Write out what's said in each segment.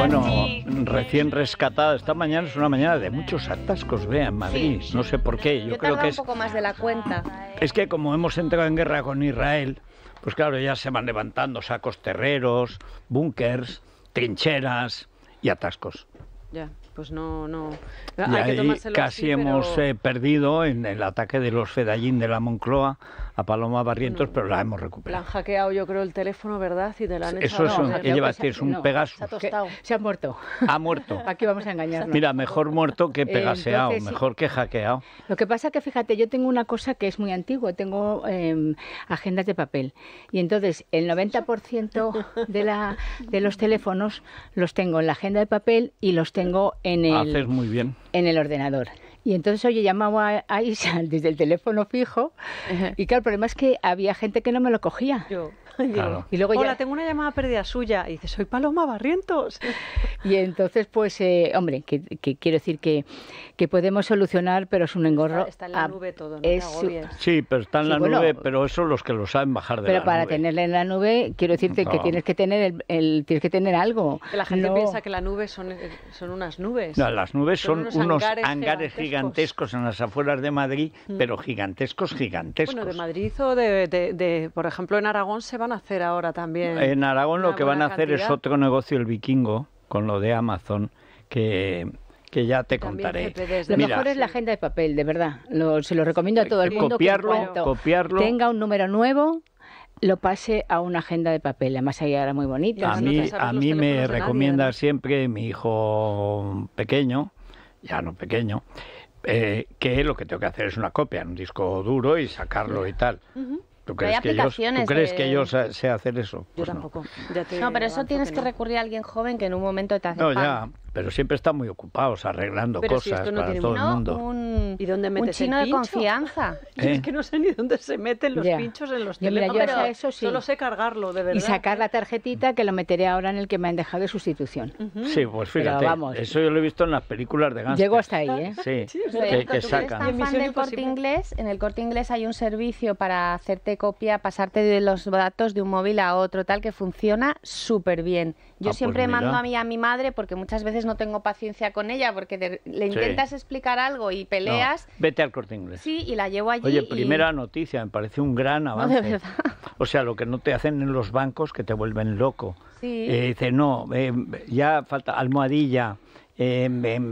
Bueno, recién rescatada. Esta mañana es una mañana de muchos atascos, vea, en Madrid. No sé por qué. Yo, creo que es. un poco más de la cuenta. Es que como hemos entrado en guerra con Israel, pues claro, ya se van levantando sacos terreros, búnkers, trincheras y atascos. Ya, pues no, no. ahí casi hemos eh, perdido en el ataque de los Fedallín de la Moncloa Paloma Barrientos, pero la hemos recuperado. La han hackeado, yo creo, el teléfono, ¿verdad? Y te la han Eso es, un, un Se ha, se ha muerto. Ha muerto. Aquí vamos a engañarnos. Mira, mejor muerto que eh, pegaseado, mejor que hackeado. Lo que pasa que, fíjate, yo tengo una cosa que es muy antigua, tengo em, agendas de papel. Y entonces el 90% de, la, de los teléfonos los tengo en la agenda de papel y los tengo en el, Haces muy bien. En el ordenador. Y entonces, yo llamaba a, Isa desde el teléfono fijo. Y claro, el problema es que había gente que no me lo cogía. Y, luego ya... Hola, tengo una llamada perdida suya. Y dice, soy Paloma Barrientos. y entonces, pues, eh, hombre, que, quiero decir que, podemos solucionar, pero es un engorro. Está, en la nube todo, no es, Sí, pero está en la nube, pero eso los que lo saben bajar de la nube. Pero para tenerla en la nube, quiero decirte que tienes que tener el, tienes que tener algo. la gente piensa que la nube son, eh, son unas nubes. las nubes son, unos, hangares, gigantescos. en las afueras de Madrid, mm. pero gigantescos, gigantescos. Bueno, de Madrid o de, por ejemplo, en Aragón se van a hacer ahora también. En Aragón lo que van a hacer es otro negocio, el vikingo, con lo de Amazon, que ya te contaré. Lo mejor es la agenda de papel, de verdad. se lo recomiendo a todo el mundo. Copiarlo, copiarlo. Tenga un número nuevo, lo pase a una agenda de papel. Además, ahí era muy bonito A mí, a mí me recomienda siempre mi hijo pequeño, ya no pequeño, eh, que lo que tengo que hacer es una copia, en un disco duro y sacarlo y tal. ¿Tú crees, que ellos, ¿tú crees que sé hacer eso? Yo pues tampoco. No. pero eso tienes que, recurrir a alguien joven que en un momento te hace. No, ya pero siempre están muy ocupados arreglando cosas para todo el mundo. ¿Y dónde un chino de confianza. Es eh. que no sé ni dónde se meten los pinchos en los teléfonos. yo pero Solo sé cargarlo, de verdad. Y sacar la tarjetita que lo meteré ahora en el que me han dejado de sustitución. Sí, pues fíjate, eso yo lo he visto en las películas de ganso. Llego hasta ahí, ¿eh? Sí, que, fan del corte inglés, en el corte inglés hay un servicio para hacerte copia, pasarte de los datos de un móvil a otro, tal, que funciona súper bien. Yo ah, pues siempre mando a mí a mi madre porque muchas veces no tengo paciencia con ella porque le intentas explicar algo y peleas. vete al corte inglés. Sí, y la llevo allí. Oye, primera noticia, me parece un gran avance. O sea, lo que no te hacen en los bancos que te vuelven loco. Sí. Eh, dice, no, eh, ya falta almohadilla. Em, em,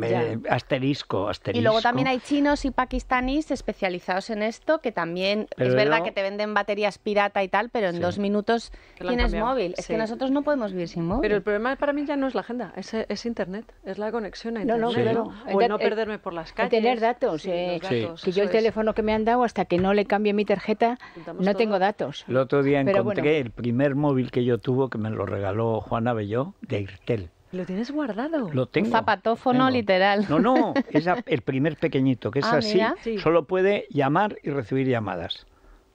asterisco, eh, asterisco. Y luego también hay chinos y pakistaníes especializados en esto, que también es verdad que te venden baterías pirata y tal, pero en dos minutos tienes móvil. Es que nosotros no podemos vivir sin móvil. Pero el problema para mí ya no es la agenda, es, es Internet, es la conexión a Internet. No, no, O no perderme por las calles. Tener datos. Eh, que yo el teléfono que me han dado, hasta que no le cambie mi tarjeta, no tengo datos. El otro día encontré el primer móvil que yo tuvo, que me lo regaló Juana Belló, de Irtel. ¿Lo tienes guardado? Lo tengo. Un zapatófono literal. No, no, es el primer pequeñito, que es ah, así. Solo puede llamar y recibir llamadas.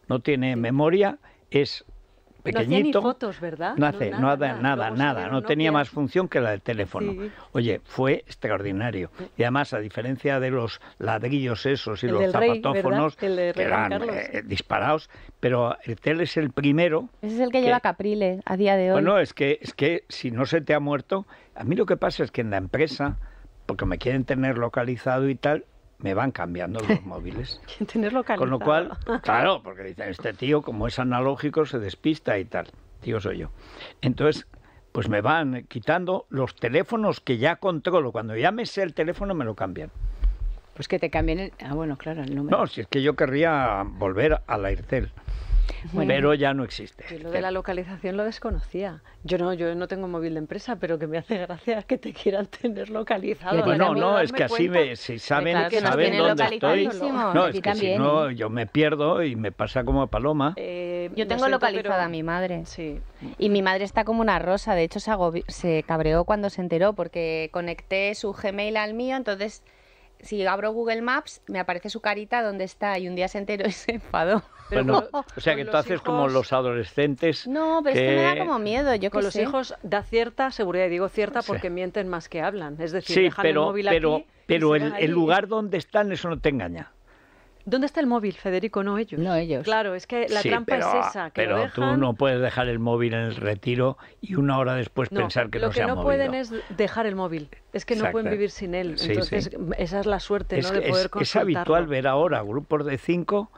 No tiene memoria, es pequeñito. No hacía fotos, ¿verdad? No hace, nada, nada, nada. no tenía más función que la del teléfono. Oye, fue extraordinario. Y además, a diferencia de los ladrillos esos y los zapatófonos, eran eh, disparados, pero el tel es el primero. Ese es el que, lleva Caprile a día de hoy. Bueno, es que, es que si no se te ha muerto, a mí lo que pasa es que en la empresa, porque me quieren tener localizado y tal, me van cambiando los móviles. Quieren tener localizado. Con lo cual, claro, porque dicen, este tío como es analógico se despista y tal. Tío soy yo. Entonces, pues me van quitando los teléfonos que ya controlo. Cuando ya me el teléfono me lo cambian. Pues que te cambien el... Ah, bueno, claro, el número. No, si es que yo querría volver a la IRCEL pero ya no existe. lo de la localización lo desconocía. Yo no, yo no tengo móvil de empresa, pero que me hace gracia que te quieran tener localizado. Bueno, no, es que así si saben, saben dónde estoy. No, es que si no, yo me pierdo y me pasa como a Paloma. Eh, yo tengo localizada a mi madre. Sí. Y mi madre está como una rosa. De hecho, se, se cabreó cuando se enteró porque conecté su Gmail al mío, entonces si abro Google Maps, me aparece su carita donde está y un día se enteró y se enfadó. o sea que tú haces como los adolescentes. No, pero es que me da como miedo. Yo con los hijos da cierta seguridad, y digo cierta porque mienten más que hablan. Es decir, dejan pero, el móvil pero, aquí Pero el lugar donde están, eso no te engaña. ¿Dónde está el móvil, Federico? No ellos. No ellos. Claro, es que la trampa es esa. Que pero tú no puedes dejar el móvil en el retiro y una hora después pensar que lo no Lo que no pueden es dejar el móvil. Es que no pueden vivir sin él. Entonces, esa es la suerte es, ¿no? de poder es, es habitual ver ahora grupos de cinco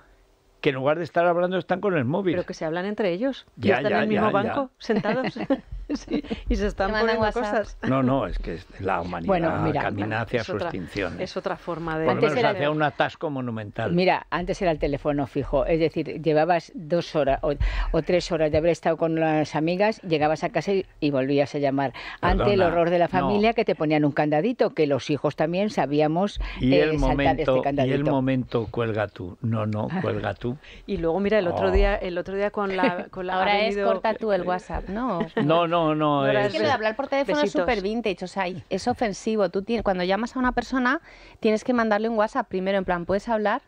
que en lugar de estar hablando están con el móvil. Pero que se hablan entre ellos. Ya, están en el mismo banco, sentados. y se están poniendo cosas. No, no, es que la humanidad camina hacia su extinción. Es otra forma de... antes un atasco monumental. Mira, antes era el teléfono fijo, es decir, llevabas dos horas o, tres horas de haber estado con las amigas, llegabas a casa y, volvías a llamar. Antes Ante el horror de la familia que te ponían un candadito, que los hijos también sabíamos eh, el este momento, candadito. Y el momento cuelga tú, no, no, cuelga tú. y luego mira, el otro oh. día el otro día con la... Con Ahora es corta tú el eh, WhatsApp, ¿no? No, no no, Es, que lo de hablar por teléfono es vintage, o sea, es ofensivo. Tú cuando llamas a una persona, tienes que mandarle un WhatsApp primero, en plan, ¿puedes hablar?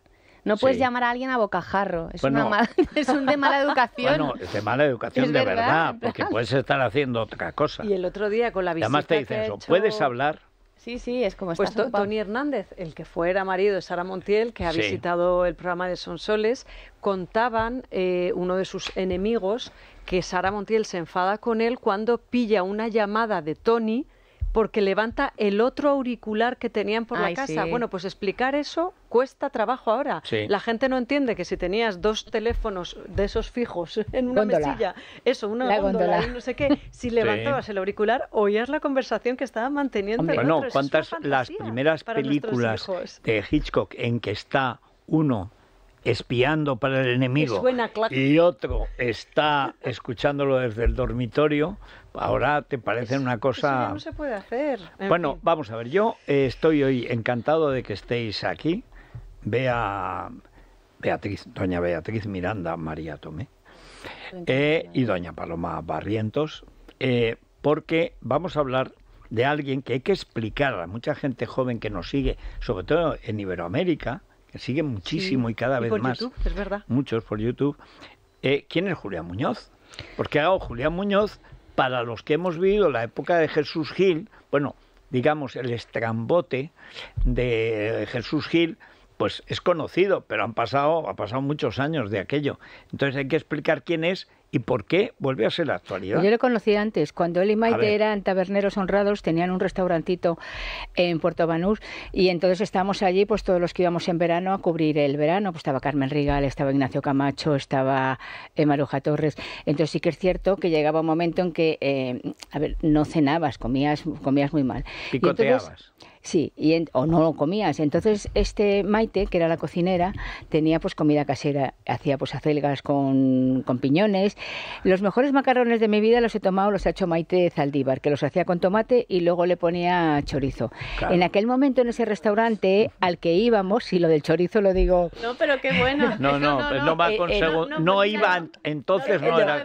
No puedes llamar a alguien a bocajarro. Es, pues una es un de mala educación. Bueno, es de mala educación de verdad, porque puedes estar haciendo otra cosa. Y el otro día con la visita. te dicen ¿puedes hablar? Sí, sí, es como pues Pues Tony Hernández, el que fuera marido de Sara Montiel, que ha visitado el programa de Sonsoles, contaban eh, uno de sus enemigos que Sara Montiel se enfada con él cuando pilla una llamada de Tony porque levanta el otro auricular que tenían por la casa. Bueno, pues explicar eso cuesta trabajo ahora. La gente no entiende que si tenías dos teléfonos de esos fijos en una mesilla, eso, uno no sé qué, si levantabas el auricular oías la conversación que estaban manteniendo. el otro. bueno, cuántas las primeras películas de Hitchcock en que está uno espiando para el enemigo y otro está escuchándolo desde el dormitorio, ahora te parece una cosa... no se puede hacer. Bueno, vamos a ver, yo eh, estoy hoy encantado de que estéis aquí. Vea Beatriz, doña Beatriz Miranda María Tomé eh, y doña Paloma Barrientos, eh, porque vamos a hablar de alguien que hay que explicar a mucha gente joven que nos sigue, sobre todo en Iberoamérica, que sigue muchísimo y cada vez por más. YouTube, es verdad. Muchos por YouTube. ¿Quién es Julián Muñoz? Porque hago Julián Muñoz para los que hemos vivido la época de Jesús Gil, bueno, digamos el estrambote de Jesús Gil, pues es conocido, pero han pasado, ha pasado muchos años de aquello. Entonces hay que explicar quién es ¿Y por qué vuelve a ser la actualidad? Yo lo conocí antes, cuando él y Maite eran taberneros honrados, tenían un restaurantito en Puerto Banús y entonces estábamos allí, pues todos los que íbamos en verano a cubrir el verano, pues estaba Carmen Rigal, estaba Ignacio Camacho, estaba eh, Maruja Torres. Entonces sí que es cierto que llegaba un momento en que, eh, a ver, no cenabas, comías, comías muy mal. Picoteabas. Y Sí, y o no lo comías. Entonces, este Maite, que era la cocinera, tenía pues comida casera. Hacía pues acelgas con, con piñones. Los mejores macarrones de mi vida los he tomado, los ha hecho Maite Zaldívar, que los hacía con tomate y luego le ponía chorizo. En aquel momento, en ese restaurante al que íbamos, y lo del chorizo lo digo... No, pero qué bueno. no, no, no, va con no, eh, eh, iban, entonces no, era...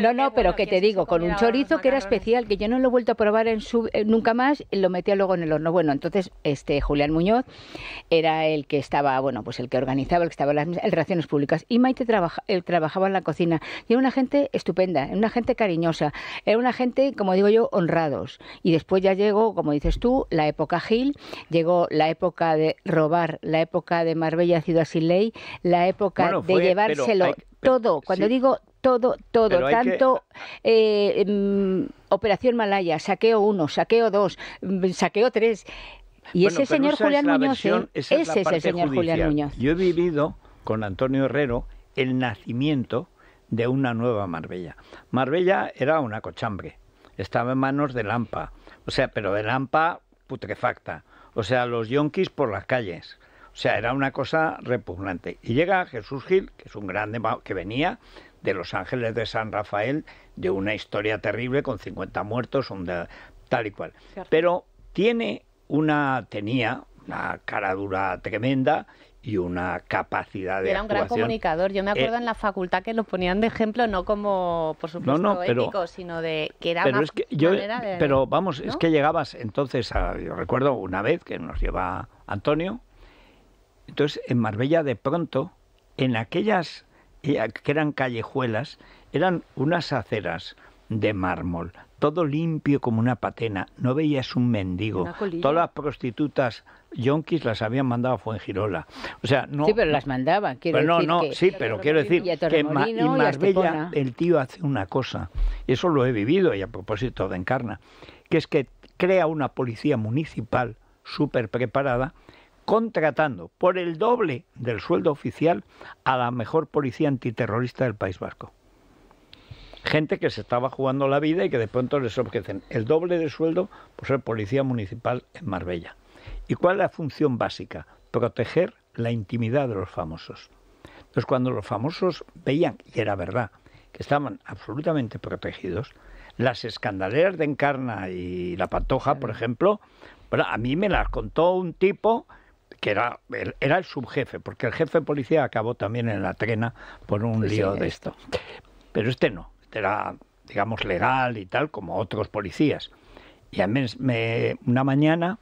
No, no, pero que te digo, con un chorizo que era especial, que yo no lo he vuelto a probar eh, nunca más, lo metía luego en el horno bueno, entonces este Julián Muñoz era el que estaba, bueno, pues el que organizaba, el que estaba en las relaciones públicas y Maite trabaja, trabajaba en la cocina era una gente estupenda, era una gente cariñosa, era una gente, como digo yo, honrados. Y después ya llegó, como dices tú, la época Gil, llegó la época de robar, la época de Marbella ciudad así ley, la época de llevárselo todo. Cuando digo digo todo, todo, tanto eh, mm, Operación Malaya, saqueo uno saqueo dos mm, saqueo tres Y ese señor Julián Muñoz, ¿eh? ese es, el señor Julián Muñoz. Yo he vivido con Antonio Herrero el nacimiento de una nueva Marbella. Marbella era una cochambre, estaba en manos de Lampa, o sea, pero de Lampa putrefacta, o sea, los yonquis por las calles. O sea, era una cosa repugnante. Y llega Jesús Gil, que es un grande que venía de Los Ángeles de San Rafael, de una historia terrible con 50 muertos, tal y cual. Pero tiene una, tenía una caradura tremenda y una capacidad de Era un gran comunicador. Yo me acuerdo eh, en la facultad que lo ponían de ejemplo, no como, por supuesto, ético, sino de que era pero es Pero vamos, es que llegabas entonces, a, yo recuerdo una vez que nos lleva Antonio, entonces en Marbella de pronto, en aquellas que eran callejuelas, eran unas aceras de mármol, todo limpio como una patena, no veías un mendigo. Todas las prostitutas yonkis las habían mandado a Fuengirola. O sea, no, sí, pero las mandaban. Quiero no, no, sí, pero quiero decir que Marbella, el tío hace una cosa, eso lo he vivido y a propósito de Encarna, que es que crea una policía municipal súper preparada contratando por el doble del sueldo oficial a la mejor policía antiterrorista del País Vasco. Gente que se estaba jugando la vida y que de pronto les ofrecen el doble de sueldo por ser policía municipal en Marbella. ¿Y cuál es la función básica? Proteger la intimidad de los famosos. Entonces, cuando los famosos veían, y era verdad, que estaban absolutamente protegidos, las escandaleras de Encarna y la Pantoja, por ejemplo, a mí me las contó un tipo que era, era el subjefe, porque el jefe de policía acabó también en la trena por un lío de esto. Pero este no, este era, digamos, legal y tal, como otros policías. Y a mí una mañana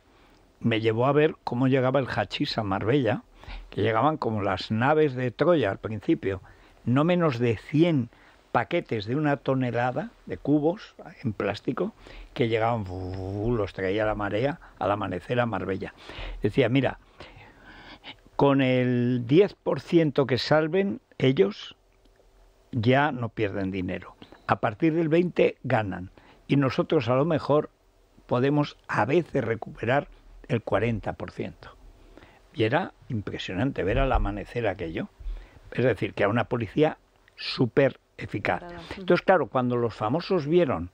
me llevó a ver cómo llegaba el hachís a Marbella, que llegaban como las naves de Troya al principio, no menos de 100 paquetes de una tonelada de cubos en plástico que llegaban, los traía la marea al amanecer a Marbella. Decía, mira, con el 10% que salven ellos ya no pierden dinero. A partir del 20 ganan y nosotros a lo mejor podemos a veces recuperar el 40%. Y era impresionante ver al amanecer aquello. Es decir, que a una policía súper entonces, claro, cuando los famosos vieron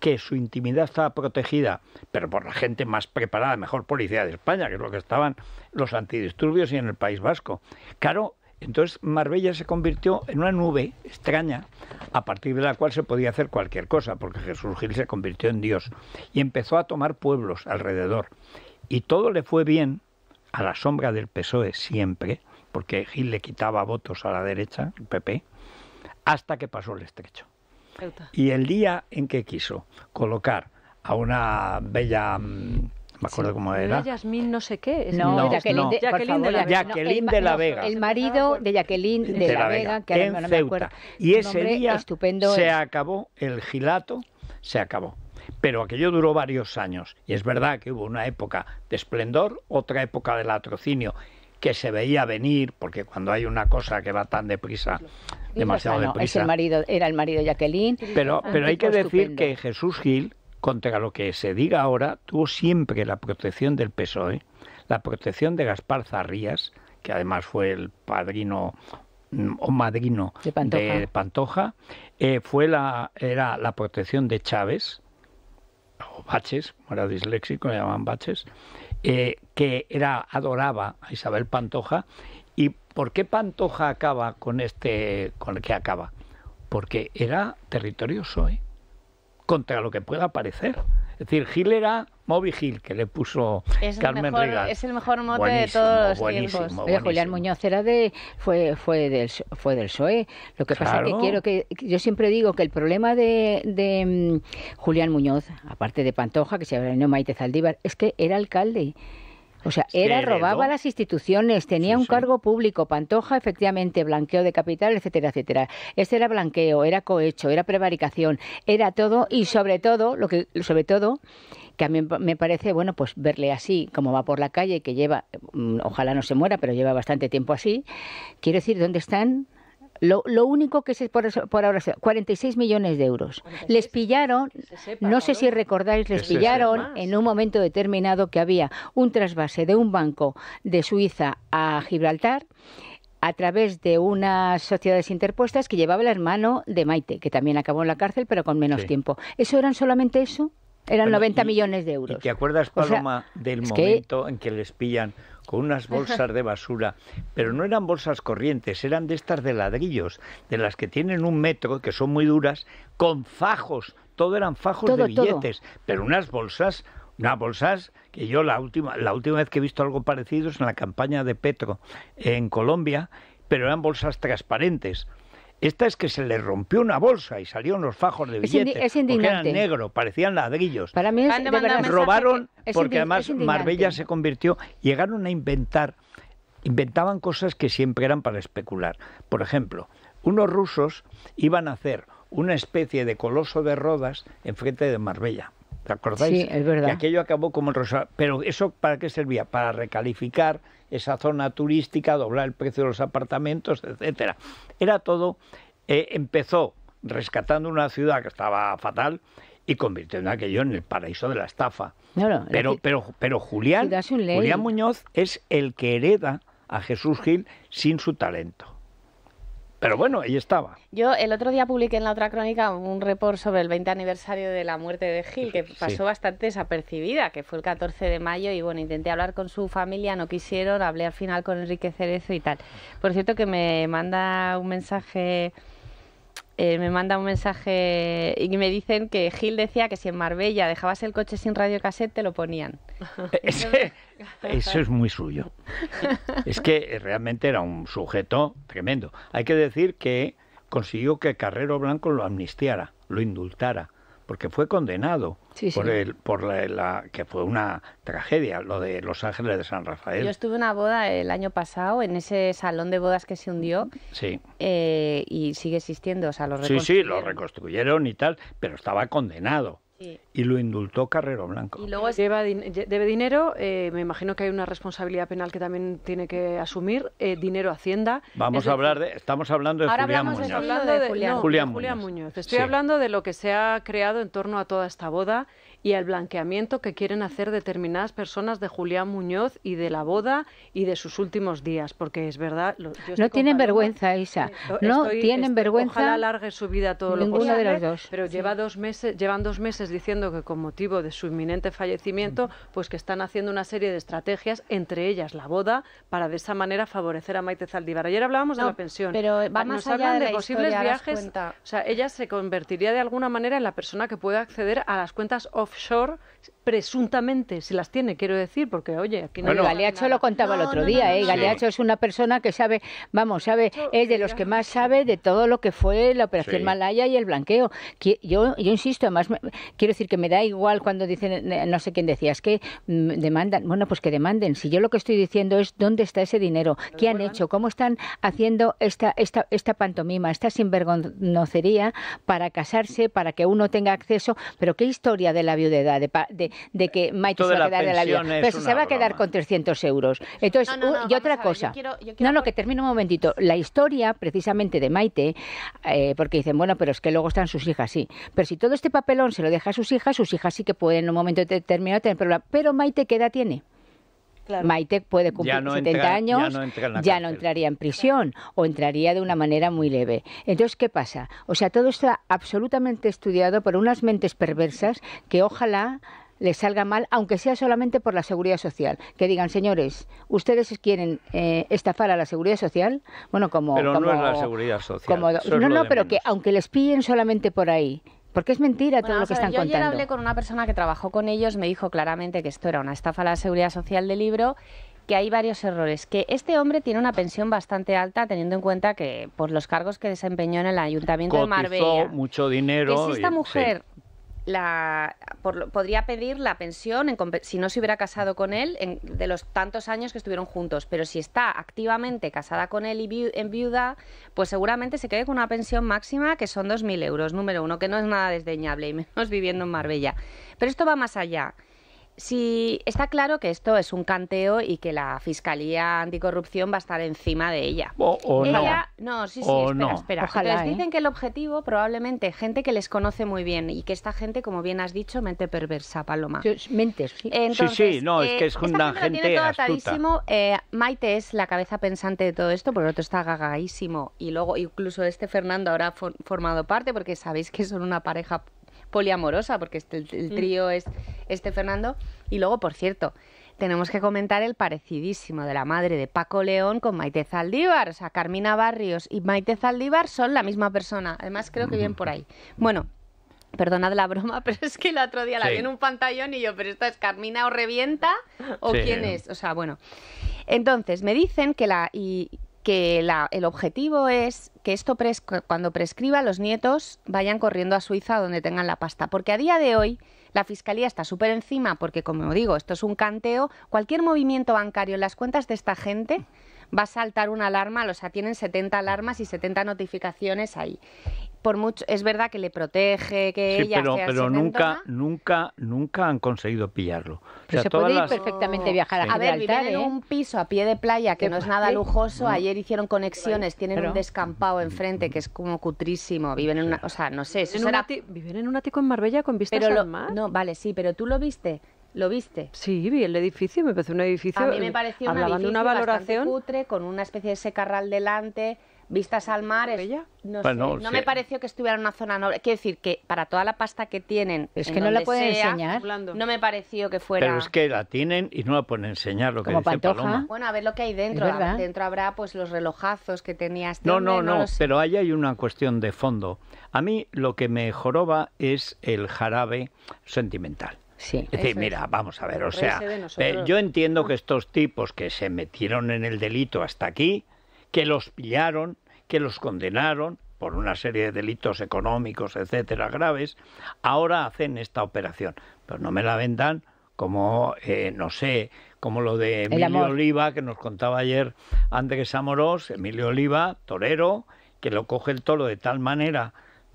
que su intimidad estaba protegida, pero por la gente más preparada, mejor policía de España, que es lo que estaban los antidisturbios y en el País Vasco. Claro, entonces Marbella se convirtió en una nube extraña a partir de la cual se podía hacer cualquier cosa, porque Jesús Gil se convirtió en Dios y empezó a tomar pueblos alrededor. Y todo le fue bien a la sombra del PSOE siempre, porque Gil le quitaba votos a la derecha, el PP, hasta que pasó el estrecho. Y el día en que quiso colocar a una bella mm, me acuerdo cómo era. Yasmín no sé qué. No, Jacqueline, De, la Vega. Jacqueline el, de la Vega. El marido de Jacqueline de, la, Vega, que en ahora me acuerdo. Y ese día estupendo se acabó el gilato, se acabó. Pero aquello duró varios años. Y es verdad que hubo una época de esplendor, otra época de latrocinio que se veía venir, porque cuando hay una cosa que va tan deprisa, demasiado ah, marido, era el marido de Jacqueline. Pero, ah, pero hay que decir que Jesús Gil, contra lo que se diga ahora, tuvo siempre la protección del PSOE, la protección de Gaspar Zarrías, que además fue el padrino mm, o madrino de Pantoja, eh, fue la, era la protección de Chávez, o Baches, era disléxico, le llamaban Baches, eh, que era, adoraba a Isabel Pantoja ¿Y por qué Pantoja acaba con este, con el que acaba? Porque era territorio ¿eh? contra lo que pueda parecer. Es decir, Gil era Moby Gil, que le puso Carmen Regal. Es el mejor mote de todos los tiempos. Julián Muñoz era de, fue, fue, del, fue del PSOE. Lo que pasa es que quiero que... Yo siempre digo que el problema de, de mm, Julián Muñoz, aparte de Pantoja, que se llamaba Maite Zaldívar, es que era alcalde. O sea, era, robaba las instituciones, tenía un cargo público, Pantoja, efectivamente, blanqueo de capital, etcétera, etcétera. Este era blanqueo, era cohecho, era prevaricación, era todo y sobre todo, lo que, sobre todo, que a mí me parece, bueno, pues verle así, como va por la calle, que lleva, mm, ojalá no se muera, pero lleva bastante tiempo así. Quiero decir, ¿dónde están lo, lo, único que se por, por ahora, 46 millones de euros. les pillaron, no sé si recordáis, les pillaron en un momento determinado que había un trasvase de un banco de Suiza a Gibraltar a través de unas sociedades interpuestas que llevaba el hermano de Maite, que también acabó en la cárcel, pero con menos tiempo. ¿Eso eran solamente eso? Eran 90 millones de euros. ¿Te acuerdas, Paloma, del momento en que les pillan con unas bolsas de basura, pero no eran bolsas corrientes, eran de estas de ladrillos, de las que tienen un metro, que son muy duras, con fajos, todo eran fajos de billetes, pero unas bolsas, unas bolsas que yo la última, la última vez que he visto algo parecido es en la campaña de Petro en Colombia, pero eran bolsas transparentes. Esta es que se le rompió una bolsa y salieron los fajos de billetes. Es, eran negro, parecían ladrillos. Para mí es, robaron porque además Marbella se convirtió, llegaron a inventar, inventaban cosas que siempre eran para especular. Por ejemplo, unos rusos iban a hacer una especie de coloso de rodas enfrente de Marbella. ¿Te acordáis? Sí, es verdad. Y aquello acabó como el Pero eso para qué servía? Para recalificar esa zona turística, doblar el precio de los apartamentos, etcétera. Era todo, eh, empezó rescatando una ciudad que estaba fatal y convirtiendo aquello en el paraíso de la estafa. pero, pero, pero Julián, Julián Muñoz es el que hereda a Jesús Gil sin su talento. Pero bueno, ahí estaba. Yo el otro día publiqué en la otra crónica un report sobre el 20 aniversario de la muerte de Gil, que pasó bastante desapercibida, que fue el 14 de mayo, y bueno, intenté hablar con su familia, no quisieron, hablé al final con Enrique Cerezo y tal. Por cierto, que me manda un mensaje eh, me manda un mensaje y me dicen que Gil decía que si en Marbella dejabas el coche sin radio te lo ponían. Eh, eso es muy suyo. Es que realmente era un sujeto tremendo. Hay que decir que consiguió que Carrero Blanco lo amnistiara, lo indultara porque fue condenado por, El, por la, que fue una tragedia, lo de Los Ángeles de San Rafael. Yo estuve en una boda el año pasado en ese salón de bodas que se hundió sí. Eh, y sigue existiendo, o sea, Sí, sí, lo reconstruyeron y tal, pero estaba condenado. Y lo indultó Carrero Blanco. lleva debe dinero, eh, me imagino que hay una responsabilidad penal que también tiene que asumir, eh, dinero Hacienda. Vamos a hablar estamos hablando de Julián Muñoz. De, de, Julián, Muñoz. Estoy hablando de lo que se ha creado en torno a toda esta boda y al blanqueamiento que quieren hacer determinadas personas de Julián Muñoz y de la boda y de sus últimos días, porque es verdad. no tienen vergüenza, Isa. Eh, no tienen vergüenza. Ojalá alargue su vida todo lo posible. de los dos. Pero lleva dos meses, llevan dos meses diciendo que con motivo de su inminente fallecimiento, pues que están haciendo una serie de estrategias, entre ellas la boda, para de esa manera favorecer a Maite Zaldívar. Ayer hablábamos de la pensión. Pero vamos Nos más de, posibles viajes. O sea, ella se convertiría de alguna manera en la persona que pueda acceder a las cuentas o offshore presuntamente se las tiene, quiero decir, porque oye, aquí no bueno, Galeacho lo contaba el otro día, ¿eh? Galeacho es una persona que sabe, vamos, sabe, es de los que más sabe de todo lo que fue la operación Malaya y el blanqueo. Yo, yo insisto, además, quiero decir que me da igual cuando dicen, eh, no sé quién decía, es que mm, demandan, bueno, pues que demanden. Si yo lo que estoy diciendo es dónde está ese dinero, qué han hecho, cómo están haciendo esta, esta, esta pantomima, esta sinvergonocería para casarse, para que uno tenga acceso, pero qué historia de la de, de, de que Maite se va a quedar de la Pero se va a quedar con 300 euros. Entonces, y otra cosa. No, no, que termino un momentito. La historia, precisamente, de Maite, eh, porque dicen, bueno, pero es que luego están sus hijas, sí. Pero si todo este papelón se lo deja a sus hijas, sus hijas sí que pueden en un momento determinado tener problemas. Pero Maite, ¿qué edad tiene? Maitec Maite puede cumplir 70 años, ya, no, entraría en prisión o entraría de una manera muy leve. Entonces, ¿qué pasa? O sea, todo está absolutamente estudiado por unas mentes perversas que ojalá les salga mal, aunque sea solamente por la seguridad social. Que digan, señores, ustedes quieren eh, estafar a la seguridad social, bueno, como... Pero no es la seguridad social. no, no, pero que aunque les pillen solamente por ahí, porque es mentira todo lo que están contando. Yo ayer hablé con una persona que trabajó con ellos, me dijo claramente que esto era una estafa a la seguridad social del libro que hay varios errores, que este hombre tiene una pensión bastante alta teniendo en cuenta que por los cargos que desempeñó en el Ayuntamiento de Marbella. mucho dinero. Que si esta mujer la, podría pedir la pensión si no se hubiera casado con él de los tantos años que estuvieron juntos. Pero si está activamente casada con él y en viuda, pues seguramente se quede con una pensión máxima que son 2.000 euros, número uno, que no es nada desdeñable y menos viviendo en Marbella. Pero esto va más allá. Si está claro que esto es un canteo y que la Fiscalía Anticorrupción va a estar encima de ella. O, no. sí, sí, espera, espera. Ojalá, Entonces, ¿eh? dicen que el objetivo probablemente gente que les conoce muy bien y que esta gente, como bien has dicho, mente perversa, Paloma. Mente, sí. Entonces, sí, sí, no, es que eh, es una gente, eh, Maite es la cabeza pensante de todo esto, por el otro está gagadísimo y luego incluso este Fernando ahora ha formado parte porque sabéis que son una pareja poliamorosa, porque este, el, mm. trío es este Fernando. Y luego, por cierto, tenemos que comentar el parecidísimo de la madre de Paco León con Maite Zaldívar. O sea, Carmina Barrios y Maite Zaldívar son la misma persona. Además, creo que vienen por ahí. Bueno, Perdonad la broma, pero es que el otro día la vi en un pantallón y yo, pero esta es Carmina o revienta o quién es. O sea, bueno. Entonces, me dicen que la, y que el objetivo es que esto cuando prescriba los nietos vayan corriendo a Suiza donde tengan la pasta, porque a día de hoy la fiscalía está súper encima, porque como digo, esto es un canteo, cualquier movimiento bancario en las cuentas de esta gente va a saltar una alarma, o sea, tienen 70 alarmas y 70 notificaciones ahí. Por mucho, es verdad que le protege, que ella pero, pero nunca, nunca, nunca han conseguido pillarlo. se puede ir perfectamente viajar a, ver, viven en ¿eh? un piso a pie de playa que no es nada lujoso. Mm. Ayer hicieron conexiones, tienen un descampado enfrente que es como cutrísimo. Viven en una, o sea, no sé. Viven en un ático en Marbella con vistas de al No, vale, sí, pero tú lo viste. ¿Lo viste? Sí, vi el edificio, me parece un edificio. A mí me pareció un edificio una valoración con una especie de secarral delante, vistas al mar. Es, no, no, me pareció que estuviera en una zona noble. Quiero decir que para toda la pasta que tienen. Es que no la pueden enseñar. No me pareció que fuera. Pero es que la tienen y no la pueden enseñar, lo que dice Paloma. Bueno, a ver lo que hay dentro. Dentro habrá pues los relojazos que tenías. Este no, no, no, no pero ahí hay una cuestión de fondo. A mí lo que me joroba es el jarabe sentimental. Sí, es decir, mira, vamos a ver, o sea, eh, yo entiendo que estos tipos que se metieron en el delito hasta aquí, que los pillaron, que los condenaron por una serie de delitos económicos, etcétera, graves, ahora hacen esta operación. Pero no me la vendan como, eh, no sé, como lo de Emilio Oliva, que nos contaba ayer Andrés Amorós, Emilio Oliva, torero, que lo coge el toro de tal manera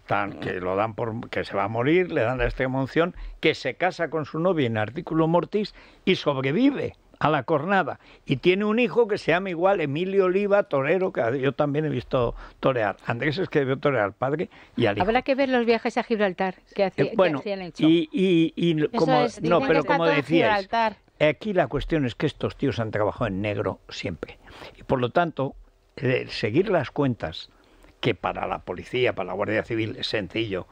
Mm. que lo dan por que se va a morir, le dan esta emoción, que se casa con su novia en artículo mortis y sobrevive a la cornada. Y tiene un hijo que se llama igual Emilio Oliva, torero, que yo también he visto torear. Andrés es que vio torear al padre y al hijo. Habrá que ver los viajes a Gibraltar que, eh, hacían hecho. Y, y, no, pero como decías, aquí la cuestión es que estos tíos han trabajado en negro siempre. Y por lo tanto, eh, seguir las cuentas que para la policía, para la Guardia Civil es sencillo.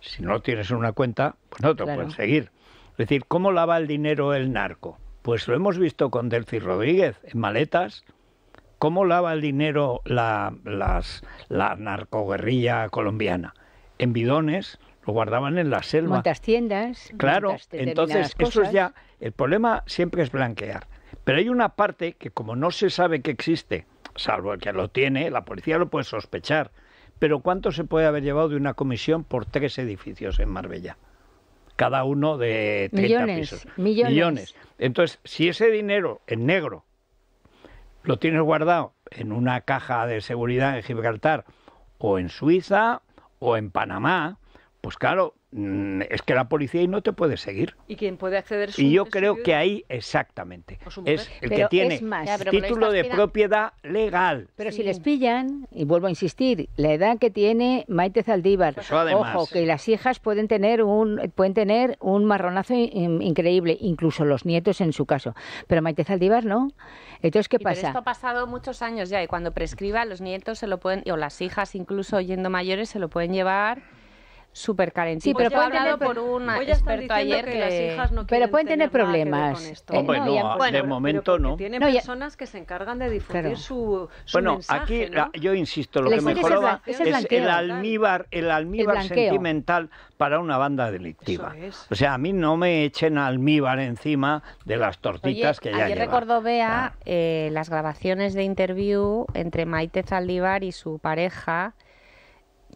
Si no tienes una cuenta, pues no te pueden seguir. Es decir, ¿cómo lava el dinero el narco? Pues lo hemos visto con Delcy Rodríguez en maletas. ¿Cómo lava el dinero la, las, la narcoguerrilla colombiana? En bidones, lo guardaban en la selva. Montas tiendas. Claro, entonces eso es ya. El problema siempre es blanquear. Pero hay una parte que, como no se sabe que existe salvo el que lo tiene, la policía lo puede sospechar. Pero ¿cuánto se puede haber llevado de una comisión por tres edificios en Marbella? Cada uno de 30 pisos. Millones. millones. Entonces, si ese dinero en negro lo tienes guardado en una caja de seguridad en Gibraltar o en Suiza o en Panamá, pues claro, Mm, es que la policía y no te puede seguir. Y quién puede acceder Y yo creo que ahí, exactamente, es el que tiene título de propiedad legal. Pero si les pillan, y vuelvo a insistir, la edad que tiene Maite Zaldívar, ojo, que las hijas pueden tener un, pueden tener un marronazo increíble, incluso los nietos en su caso. Pero Maite Zaldívar no. Entonces, ¿qué pasa? esto ha pasado muchos años ya, y cuando prescriba, los nietos se lo pueden, o las hijas incluso yendo mayores, se lo pueden llevar súper calentito. Sí, pues pero pueden tener por un experto ayer que, las hijas no Pero pueden tener, problemas. Hombre, no, ah, de momento no. Tienen personas que se encargan de difundir su, su, Bueno, aquí yo insisto, lo que es, el, es el almíbar, el almíbar sentimental para una banda delictiva. O sea, a mí no me echen almíbar encima de las tortitas que ya ayer recordó Bea ah. eh, las grabaciones de interview entre Maite Zaldívar y su pareja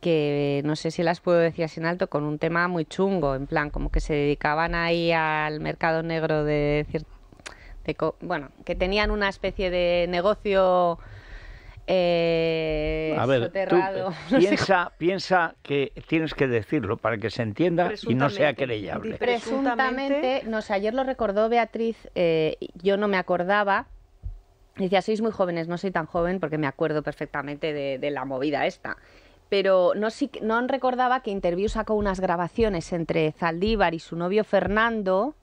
que no sé si las puedo decir así en alto, con un tema muy chungo, en plan, como que se dedicaban ahí al mercado negro de, bueno, que tenían una especie de negocio eh, eh piensa, que tienes que decirlo para que se entienda y no sea querellable. Presuntamente, no sé, ayer lo recordó Beatriz, eh, yo no me acordaba. Decía, sois muy jóvenes, no soy tan joven porque me acuerdo perfectamente de, de la movida esta pero no, no recordaba que Interview sacó unas grabaciones entre Zaldívar y su novio Fernando,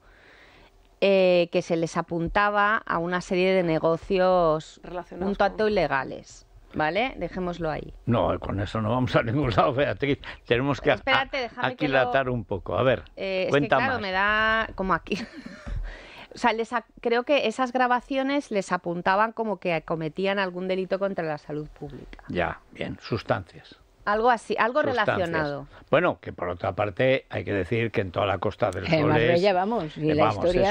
eh, que se les apuntaba a una serie de negocios un tanto ilegales. ¿Vale? Dejémoslo ahí. No, con eso no vamos a ningún lado, Beatriz. Tenemos que Espérate, aquilatar un poco. A ver, eh, claro, me da como aquí. o sea, creo que esas grabaciones les apuntaban como que cometían algún delito contra la salud pública. Ya, bien, sustancias. Algo así, algo relacionado. Bueno, que por otra parte hay que decir que en toda la Costa del Sol es,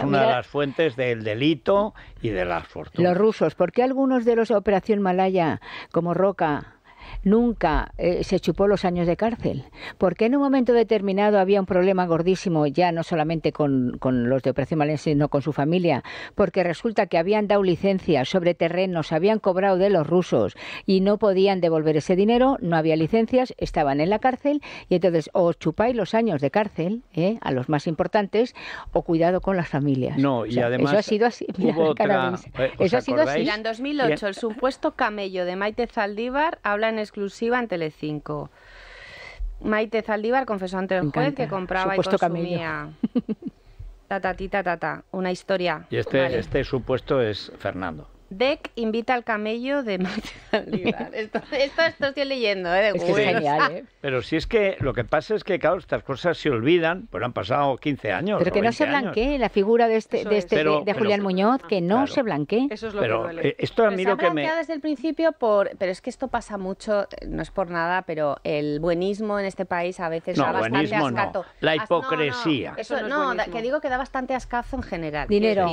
una de las fuentes del delito y de las fortunas. Los rusos, ¿por qué algunos de los Operación Malaya, como Roca, nunca eh, se chupó los años de cárcel. Porque en un momento determinado había un problema gordísimo, ya no solamente con, los de Operación Valencia, sino con su familia, porque resulta que habían dado licencias sobre terrenos, habían cobrado de los rusos y no podían devolver ese dinero, no había licencias, estaban en la cárcel y entonces o chupáis los años de cárcel eh, a los más importantes o cuidado con las familias. Eh, eso ha sido así. eso ha sido en 2008 el supuesto camello de Maite Zaldívar habla en exclusiva en Telecinco. Maite Zaldívar confesó ante el juez que compraba y consumía. Una historia. Y este, este supuesto es Fernando. Deck invita al camello de esto, esto, esto, estoy leyendo, ¿eh? es, que genial, ¿eh? Pero si es que lo que pasa es que, claro, estas cosas se olvidan, pues han pasado 15 años. Pero que no se blanquee la figura de, este, de, este, de, Julián Muñoz, que no se blanquee. Eso es lo pero, que Pero eh, Esto a pues mí lo que me. desde el principio, por, pero es que esto pasa mucho, no es por nada, pero el buenismo en este país a veces da bastante ascato. Ah, no. La hipocresía. eso, no, que digo que da bastante ascazo en general. Dinero.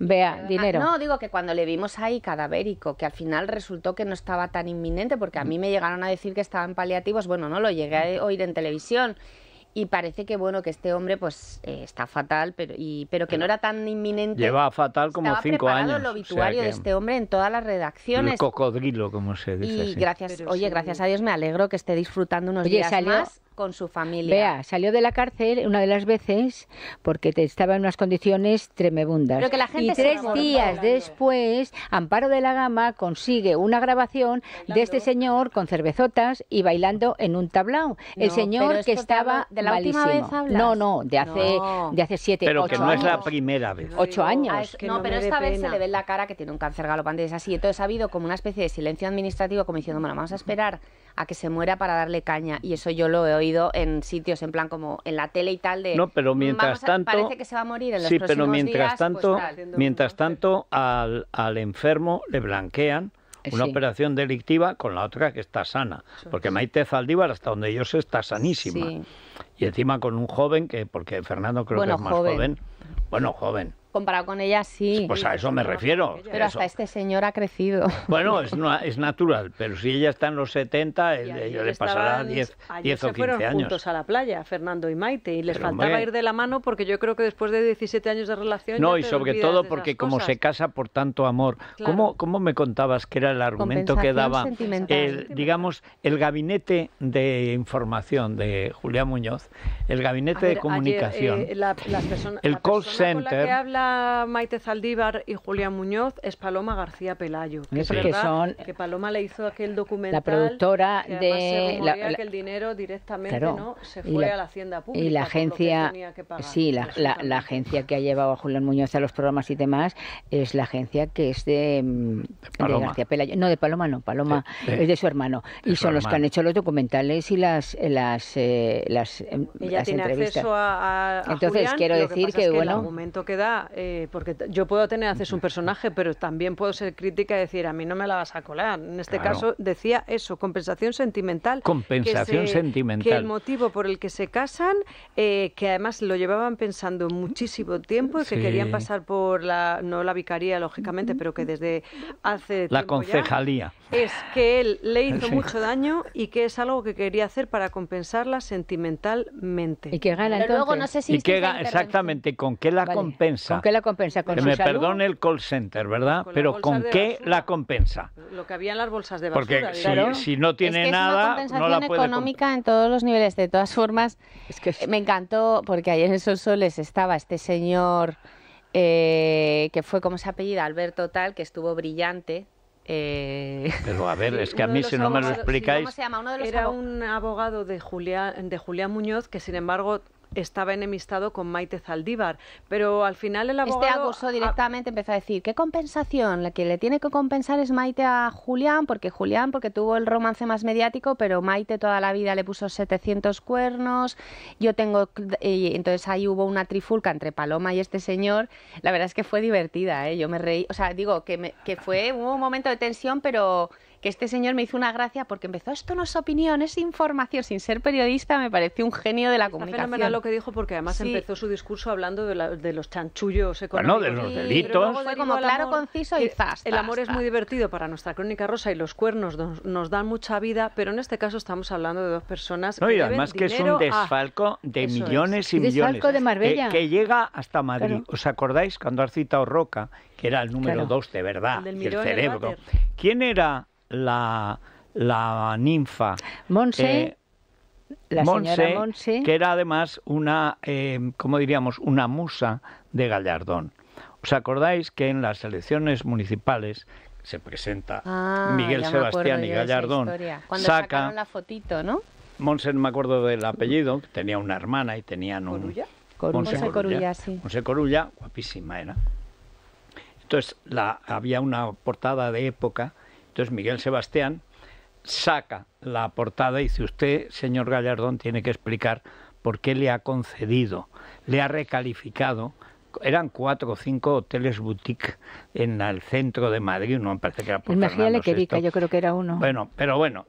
Vea, ah, dinero. No, digo que cuando le vimos ahí cadavérico, que al final resultó que no estaba tan inminente, porque a mí me llegaron a decir que estaban paliativos, bueno, no lo llegué a oír en televisión. Y parece que bueno que este hombre pues eh, está fatal, pero y pero que no era tan inminente. Lleva fatal como cinco años. lo de este hombre en todas las redacciones. cocodrilo, como se dice. Y gracias, oye, gracias a Dios me alegro que esté disfrutando unos días con su familia. Vea, salió de la cárcel una de las veces porque estaba en unas condiciones tremebundas. y tres días después, Amparo de la Gama consigue una grabación de este señor con cervezotas y bailando en un tablao. el señor que estaba de la malísimo. última vez No, no, de hace de hace siete, pero que no es la primera vez. Ocho ah, años. no, pero esta vez se le ve en la cara que tiene un cáncer galopante es así. Entonces ha habido como una especie de silencio administrativo como diciendo bueno vamos a esperar a que se muera para darle caña y eso yo lo he oído en sitios en plan como en la tele y tal de no pero mm, mientras tanto parece que se va a morir sí pero mientras pues tanto mientras tanto al, enfermo le blanquean eh, una operación delictiva con la otra que está sana. Porque Maite Zaldívar, hasta donde yo está sanísima. Y encima con un joven que, porque Fernando creo que es más joven. Bueno, joven. Comparado con ella, sí. Pues a eso me refiero. Pero hasta este señor ha crecido. Bueno, es, es natural, pero si ella está en los 70, ella le pasará 10, o 15 años. fueron juntos a la playa, Fernando y Maite, y les faltaba ir de la mano porque yo creo que después de 17 años de relación... No, y sobre todo porque como se casa por tanto amor. ¿Cómo, me contabas que era el argumento que daba, el, digamos, el gabinete de información de Julián Muñoz, el gabinete de eh, comunicación, el call center... Maite Zaldívar y Julián Muñoz es Paloma García Pelayo. Que, es que, son que Paloma le hizo aquel documental. La productora de. la, que el dinero directamente se fue a la hacienda pública. Y la agencia. Que sí, la, agencia que ha llevado a Julián Muñoz a los programas y demás es la agencia que es de, mm, de García Pelayo. No, de Paloma no, Paloma es de su hermano. y son los que han hecho los documentales y las. Eh, las, eh, las em, Ella tiene entrevistas. acceso a. Entonces, quiero decir que, bueno. Eh, porque yo puedo tener Haces un personaje, pero también puedo ser crítica y decir, a mí no me la vas a colar. En este caso decía eso, compensación sentimental. Compensación sentimental. Que el motivo por el que se casan, eh, que además lo llevaban pensando muchísimo tiempo y que querían pasar por la, no la vicaría, lógicamente, pero que desde hace... La concejalía. es que él le hizo mucho daño y que es algo que quería hacer para compensarla sentimentalmente. Y que gana Luego, no sé si y que, exactamente, ¿con qué la compensa? qué la compensa? que me perdone el call center, ¿verdad? Pero ¿con qué la compensa? Lo que había en las bolsas de basura. Porque si, no tiene nada, es una no económica en todos los niveles. De todas formas, es que eh, me encantó porque ayer en esos Soles estaba este señor eh, que fue, como se apellida? Alberto Tal, que estuvo brillante, eh. Pero a ver, es que a mí si no me lo explicáis... era un abogado de de Julián Muñoz que sin embargo estaba enemistado con Maite Zaldívar. Pero al final el este abogado... Este acusó directamente, empezó a decir, ¿qué compensación? La que le tiene que compensar es Maite a Julián, porque Julián, porque tuvo el romance más mediático, pero Maite toda la vida le puso 700 cuernos, yo tengo... entonces ahí hubo una trifulca entre Paloma y este señor. La verdad es que fue divertida, ¿eh? Yo me reí, o sea, digo que, que fue hubo un momento de tensión, pero que este señor me hizo una gracia porque empezó esto no es opinión, es información, sin ser periodista me pareció un genio de la comunidad. comunicación. lo que dijo porque además empezó su discurso hablando de, los chanchullos económicos. Bueno, de los delitos. Fue como claro, conciso y fast. El amor es muy divertido para nuestra crónica rosa y los cuernos nos, dan mucha vida, pero en este caso estamos hablando de dos personas no, y además que es un desfalco de millones y millones. Desfalco de Marbella. Que, llega hasta Madrid. ¿Os acordáis cuando Arcita citado Roca, que era el número dos de verdad, del el cerebro? ¿Quién era la, la ninfa. Monse. Eh, la señora Monse, que era además una, eh, como diríamos, una musa de Gallardón. ¿Os acordáis que en las elecciones municipales se presenta ah, Miguel Sebastián y Gallardón? Cuando saca, sacaron fotito, ¿no? Monse, me acuerdo del apellido, tenía una hermana y tenían un... Monse Corulla, sí. Corulla, guapísima era. Entonces la, había una portada de época entonces Miguel Sebastián saca la portada y dice, usted, señor Gallardón, tiene que explicar por qué le ha concedido, le ha recalificado. Eran cuatro o cinco hoteles boutique en el centro de Madrid, no me parece que era por Imagínale que Vica, yo creo que era uno. Bueno, pero bueno,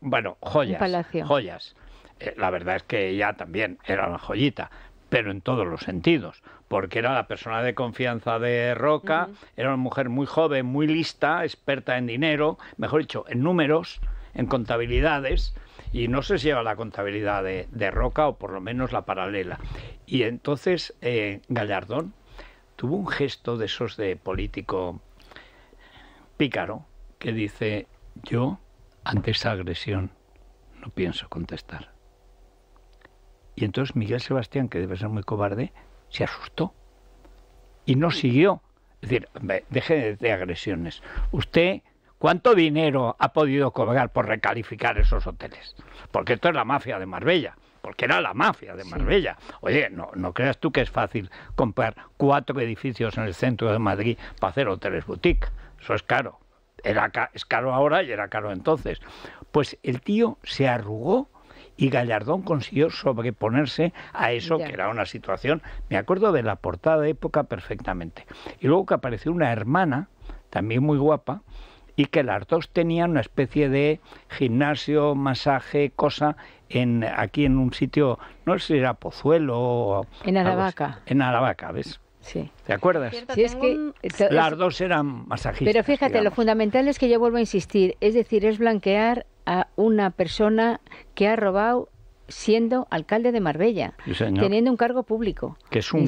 bueno, joyas, joyas. Eh, la verdad es que ella también era una joyita, pero en todos los sentidos porque era la persona de confianza de Roca, era una mujer muy joven, muy lista, experta en dinero, mejor dicho, en números, en contabilidades, y no se lleva la contabilidad de, Roca o por lo menos la paralela. Y entonces eh, Gallardón tuvo un gesto de esos de político pícaro que dice, yo ante esa agresión no pienso contestar. Y entonces Miguel Sebastián, que debe ser muy cobarde, se asustó y no siguió. Es decir, deje de agresiones. Usted, ¿cuánto dinero ha podido cobrar por recalificar esos hoteles? Porque esto es la mafia de Marbella porque era la mafia de Marbella. Oye, no, no creas tú que es fácil comprar cuatro edificios en el centro de Madrid para hacer hoteles boutique. Eso es caro. Era es caro ahora y era caro entonces. Pues el tío se arrugó y Gallardón consiguió sobreponerse a eso, que era una situación, me acuerdo de la portada de época perfectamente. Y luego que apareció una hermana, también muy guapa, y que las dos tenían una especie de gimnasio, masaje, cosa en aquí en un sitio, no sé si era Pozuelo o en Aravaca. En Aravaca, ¿ves? Sí. ¿Te acuerdas? es que, Las dos eran masajistas. Pero fíjate, lo fundamental es que yo vuelvo a insistir, es decir, es blanquear a una persona que ha robado siendo alcalde de Marbella, teniendo un cargo público. Que es un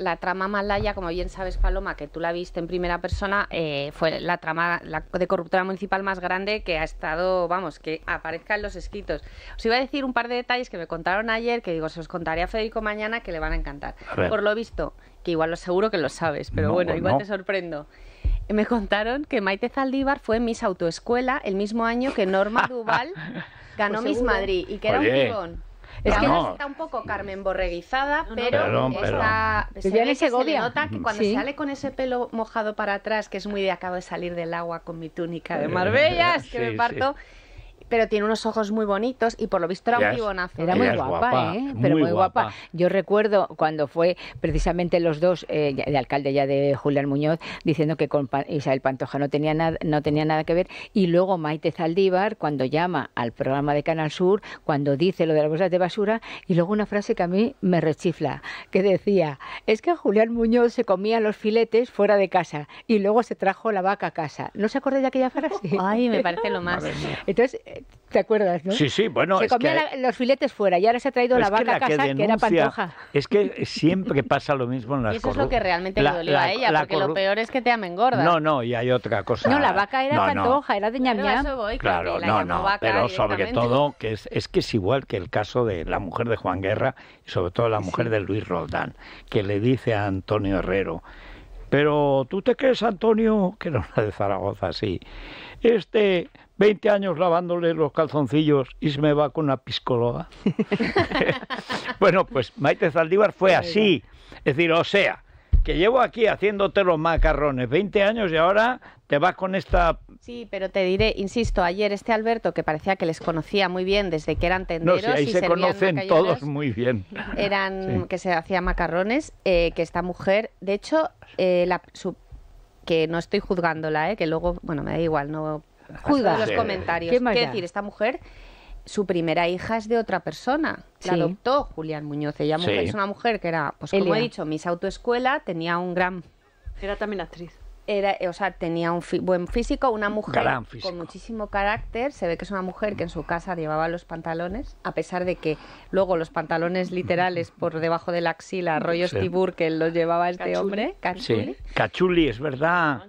la, trama malaya, como bien sabes, Paloma, que tú la viste en primera persona, eh, fue la trama de corruptora municipal más grande que ha estado, vamos, que aparezca en los escritos. Os iba a decir un par de detalles que me contaron ayer, que digo, se os contaré a Federico mañana, que le van a encantar. Por lo visto, que igual lo seguro que lo sabes, pero bueno, pues igual te sorprendo. me contaron que Maite Zaldívar fue Miss Autoescuela el mismo año que Norma Duval ganó pues Miss Madrid y que era un tibón. Es que está un poco Carmen Borreguizada, pero está, Se, nota que cuando sale con ese pelo mojado para atrás, que es muy de acabo de salir del agua con mi túnica de Marbella, es que me parto, pero tiene unos ojos muy bonitos y por lo visto era un pibonazo. Era muy guapa, ¿eh? Pero muy, guapa. Yo recuerdo cuando fue precisamente los dos, eh, el alcalde ya de Julián Muñoz, diciendo que con Isabel Pantoja no tenía, nada, no tenía nada que ver. Y luego Maite Zaldívar, cuando llama al programa de Canal Sur, cuando dice lo de las bolsas de basura, y luego una frase que a mí me rechifla, que decía, es que Julián Muñoz se comía los filetes fuera de casa y luego se trajo la vaca a casa. ¿No se acuerda de aquella frase? Ay, me parece lo más. Entonces, ¿Te acuerdas, no? Sí, sí, bueno. Se comía los filetes fuera y ahora se ha traído la vaca que, era pantoja. Es que siempre pasa lo mismo en las Eso es lo que realmente le dolía a ella, porque lo peor es que te amengorda No, no, y hay otra cosa. No, la vaca era pantoja, era de ñam ñam. claro, no, no, pero sobre todo que es, que es igual que el caso de la mujer de Juan Guerra y sobre todo la mujer de Luis Roldán, que le dice a Antonio Herrero, pero tú te crees, Antonio, que era una de Zaragoza, sí, este 20 años lavándole los calzoncillos y se me va con una piscóloga. bueno, pues Maite Zaldívar fue así. Es decir, o sea, que llevo aquí haciéndote los macarrones 20 años y ahora te vas con esta... Sí, pero te diré, insisto, ayer este Alberto, que parecía que les conocía muy bien desde que eran tenderos... No, ahí y se conocen todos muy bien. Eran que se hacía macarrones, eh, que esta mujer, de hecho, eh, que no estoy juzgándola, eh, que luego, bueno, me da igual, no los comentarios. ¿Qué decir, esta mujer su primera hija es de otra persona. La adoptó Julián Muñoz. Ella es una mujer que era, pues como he dicho, mis Autoescuela, tenía un gran... Era también actriz era, eh, o sea, tenía un buen físico, una mujer con muchísimo carácter. Se ve que es una mujer que en su casa llevaba los pantalones, a pesar de que luego los pantalones literales por debajo de la axila, rollos tibur, que los llevaba este hombre, Cachuli. es verdad.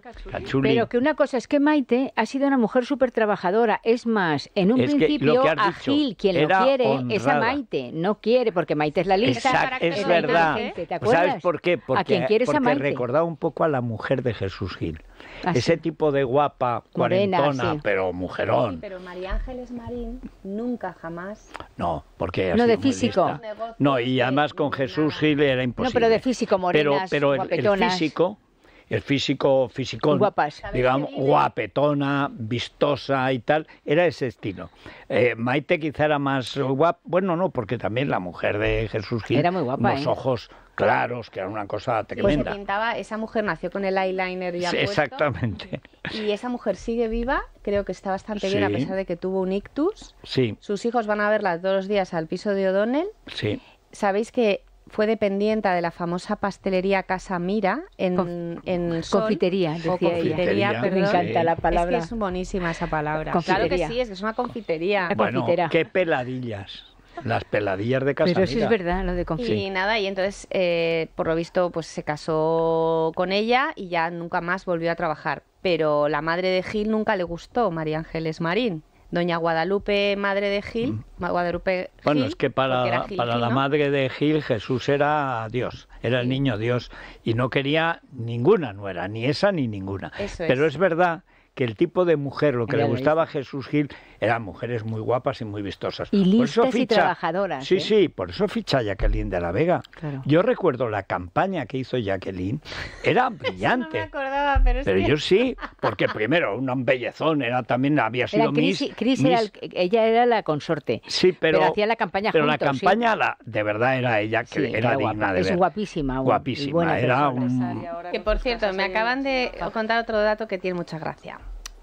Pero que una cosa es que Maite ha sido una mujer súper trabajadora. Es más, en un principio, a Gil, quien lo quiere, es a Maite. No quiere, porque Maite es la lista. es verdad. ¿Sabes por qué? Porque, recordaba un poco a la mujer de Jesús. Gil. Ah, Ese tipo de guapa, cuarentona, pero mujerón. pero María Ángeles Marín nunca jamás. No, porque. No, de físico. No, y además con Jesús Gil era imposible. No, pero de físico, Morena. Pero, el físico el físico, fisicón, digamos, guapetona, vistosa y tal, era ese estilo. Eh, Maite quizá era más guapa, bueno, no, porque también la mujer de Jesús Gil, era muy los ¿eh? ojos claros, que era una cosa tremenda. Pues se pintaba, esa mujer nació con el eyeliner ya puesto, Exactamente. Y esa mujer sigue viva, creo que está bastante bien a pesar de que tuvo un ictus. Sí. Sus hijos van a verla todos los días al piso de O'Donnell. Sí. Sabéis que fue dependiente de la famosa pastelería Casa Mira en, confitería, confitería, Me encanta la palabra. que es buenísima esa palabra. Claro que sí, es que es una confitería. Bueno, qué peladillas. Las peladillas de casa. Pero sí es verdad, lo de confitería. Y nada, y entonces, eh, por lo visto, pues se casó con ella y ya nunca más volvió a trabajar. Pero la madre de Gil nunca le gustó, María Ángeles Marín doña Guadalupe, madre de Gil. Mm. Guadalupe bueno, es que para, para la madre de Gil Jesús era Dios, era el niño Dios y no quería ninguna nuera, ni esa ni ninguna. Pero es verdad que el tipo de mujer, lo que le gustaba a Jesús Gil, eran mujeres muy guapas y muy vistosas. Y listas y trabajadoras. Sí, ¿eh? sí, por eso ficha Jacqueline de la Vega. Yo recuerdo la campaña que hizo Jacqueline, era brillante. no me acordaba, pero, yo sí, porque primero, una bellezón, era también, había sido Miss, ella era la consorte. Sí, pero, hacía la campaña Pero la campaña, de verdad, era ella que era, digna de Es guapísima. Guapísima, era Que por cierto, me acaban de contar otro dato que tiene mucha gracia.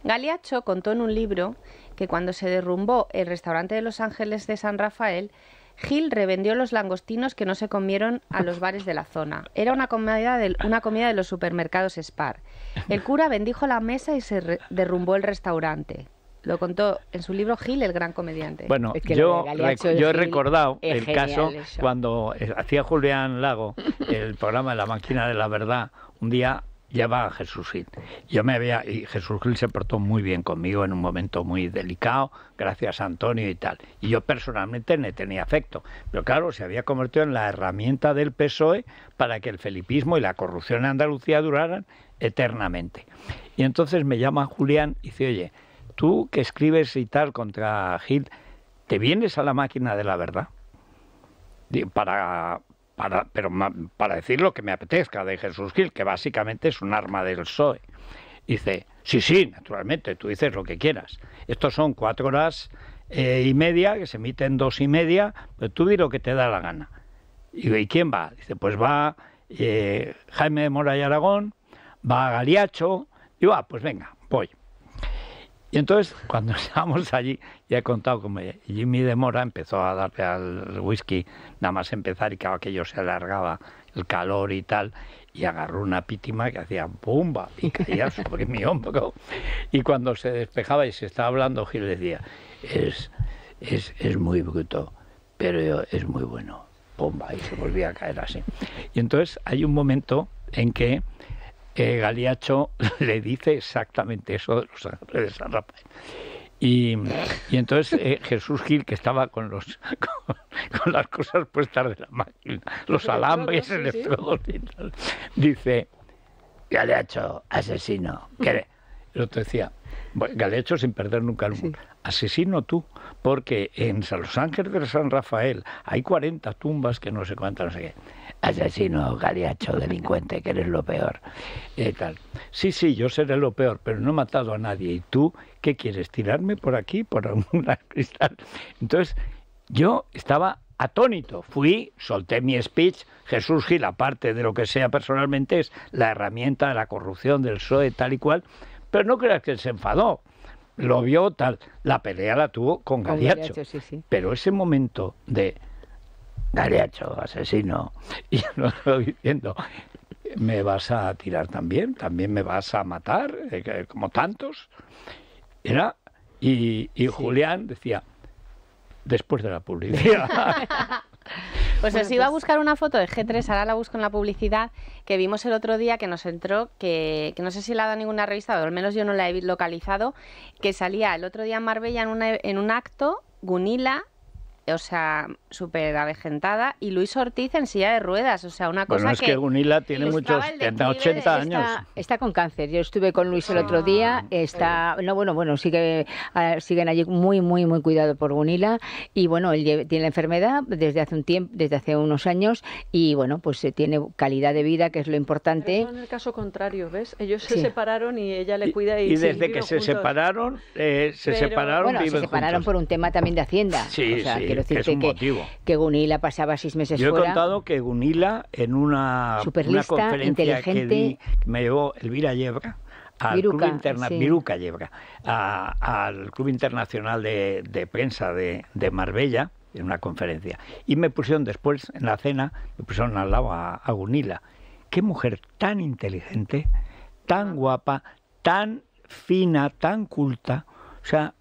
Galiacho contó en un libro que cuando se derrumbó el restaurante de Los Ángeles de San Rafael, Gil revendió los langostinos que no se comieron a los bares de la zona. Era una comida de, comida de los supermercados Spar. El cura bendijo la mesa y se derrumbó el restaurante. Lo contó en su libro Gil, el gran comediante. Bueno, que yo, he recordado el caso cuando eh, hacía Julián Lago el programa de la máquina de la verdad. Un día Lleva Jesús Jesús Yo me había, y Gil se portó muy bien conmigo en un momento muy delicado, gracias a Antonio y tal. Y yo personalmente le tenía afecto. Pero claro, se había convertido en la herramienta del PSOE para que el felipismo y la corrupción en Andalucía duraran eternamente. Y entonces me llama Julián y dice, oye, tú que escribes y tal contra Gil, ¿te vienes a la máquina de la verdad? Para para, pero para decir lo que me apetezca de Jesús Gil, que básicamente es un arma del PSOE. Dice, sí, sí, naturalmente, tú dices lo que quieras. Estos son cuatro horas eh, y media, que se emiten dos y media, pero tú di lo que te da la gana. Y, quién va? Dice, pues va eh, Jaime de Mora y Aragón, va Galiacho, y va, ah, pues venga, voy entonces, cuando estábamos allí, ya he contado como Jimmy de Mora empezó a darle al whisky, nada más empezar, y que aquello se alargaba, el calor y tal, y agarró una pítima que hacía ¡pumba! y caía sobre mi hombro. Y cuando se despejaba y se estaba hablando, Gil decía, es, es, es muy bruto, pero es muy bueno. bomba Y se volvía a caer así. Y entonces hay un momento en que Galeacho le dice exactamente eso de los ángeles de San Rafael. Y, entonces eh, Jesús Gil, que estaba con, los, con, las cosas puestas de la máquina, los alambres, electrodos dice, Galeacho, asesino, ¿qué Lo decía, Galeacho sin perder nunca el mundo, asesino tú, porque en Los Ángeles de San Rafael hay 40 tumbas que no sé cuántas, no sé qué asesino, galiacho, delincuente, que eres lo peor. Eh, tal. Sí, sí, yo seré lo peor, pero no he matado a nadie. ¿Y tú qué quieres? ¿Tirarme por aquí, por algún cristal? Entonces, yo estaba atónito. Fui, solté mi speech. Jesús Gil, aparte de lo que sea personalmente, es la herramienta de la corrupción del PSOE, tal y cual. Pero no creas que se enfadó. Lo vio tal. La pelea la tuvo con, Galiacho. Pero ese momento de dale asesino. Y yo no estoy diciendo, me vas a tirar también, también me vas a matar, eh, como tantos. Era, y, Julián decía, después de la publicidad. Pues así os iba a pues buscar una foto de G3, ahora la busco en la publicidad, que vimos el otro día que nos entró, que, que no sé si la ha dado ninguna revista, o al menos yo no la he localizado, que salía el otro día en Marbella en, una, en un acto, Gunila, o sea, súper avejentada, y Luis Ortiz en silla de ruedas, o sea, una cosa bueno, es que... Gunila tiene muchos, 80 años. Está, con cáncer, yo estuve con Luis el otro ah, día, está, no, bueno, bueno, sigue, ah, siguen allí muy, muy, muy cuidado por Gunila, y bueno, él tiene la enfermedad desde hace un tiempo, desde hace unos años, y bueno, pues eh, tiene calidad de vida, que es lo importante. Pero en el caso contrario, ¿ves? Ellos se separaron y ella le cuida y... desde que se separaron, eh, se separaron, bueno, se separaron por un tema también de Hacienda. Sí, o sea, sí. Que es un que, motivo. que Gunila pasaba seis meses Yo he contado que Gunila, en una, una conferencia que, me llevó Elvira Yebra, al Club al Club Internacional de, Prensa de, Marbella, en una conferencia. Y me pusieron después, en la cena, me pusieron al lado a, a Gunila. Qué mujer tan inteligente, tan guapa, tan fina, tan culta. O sea,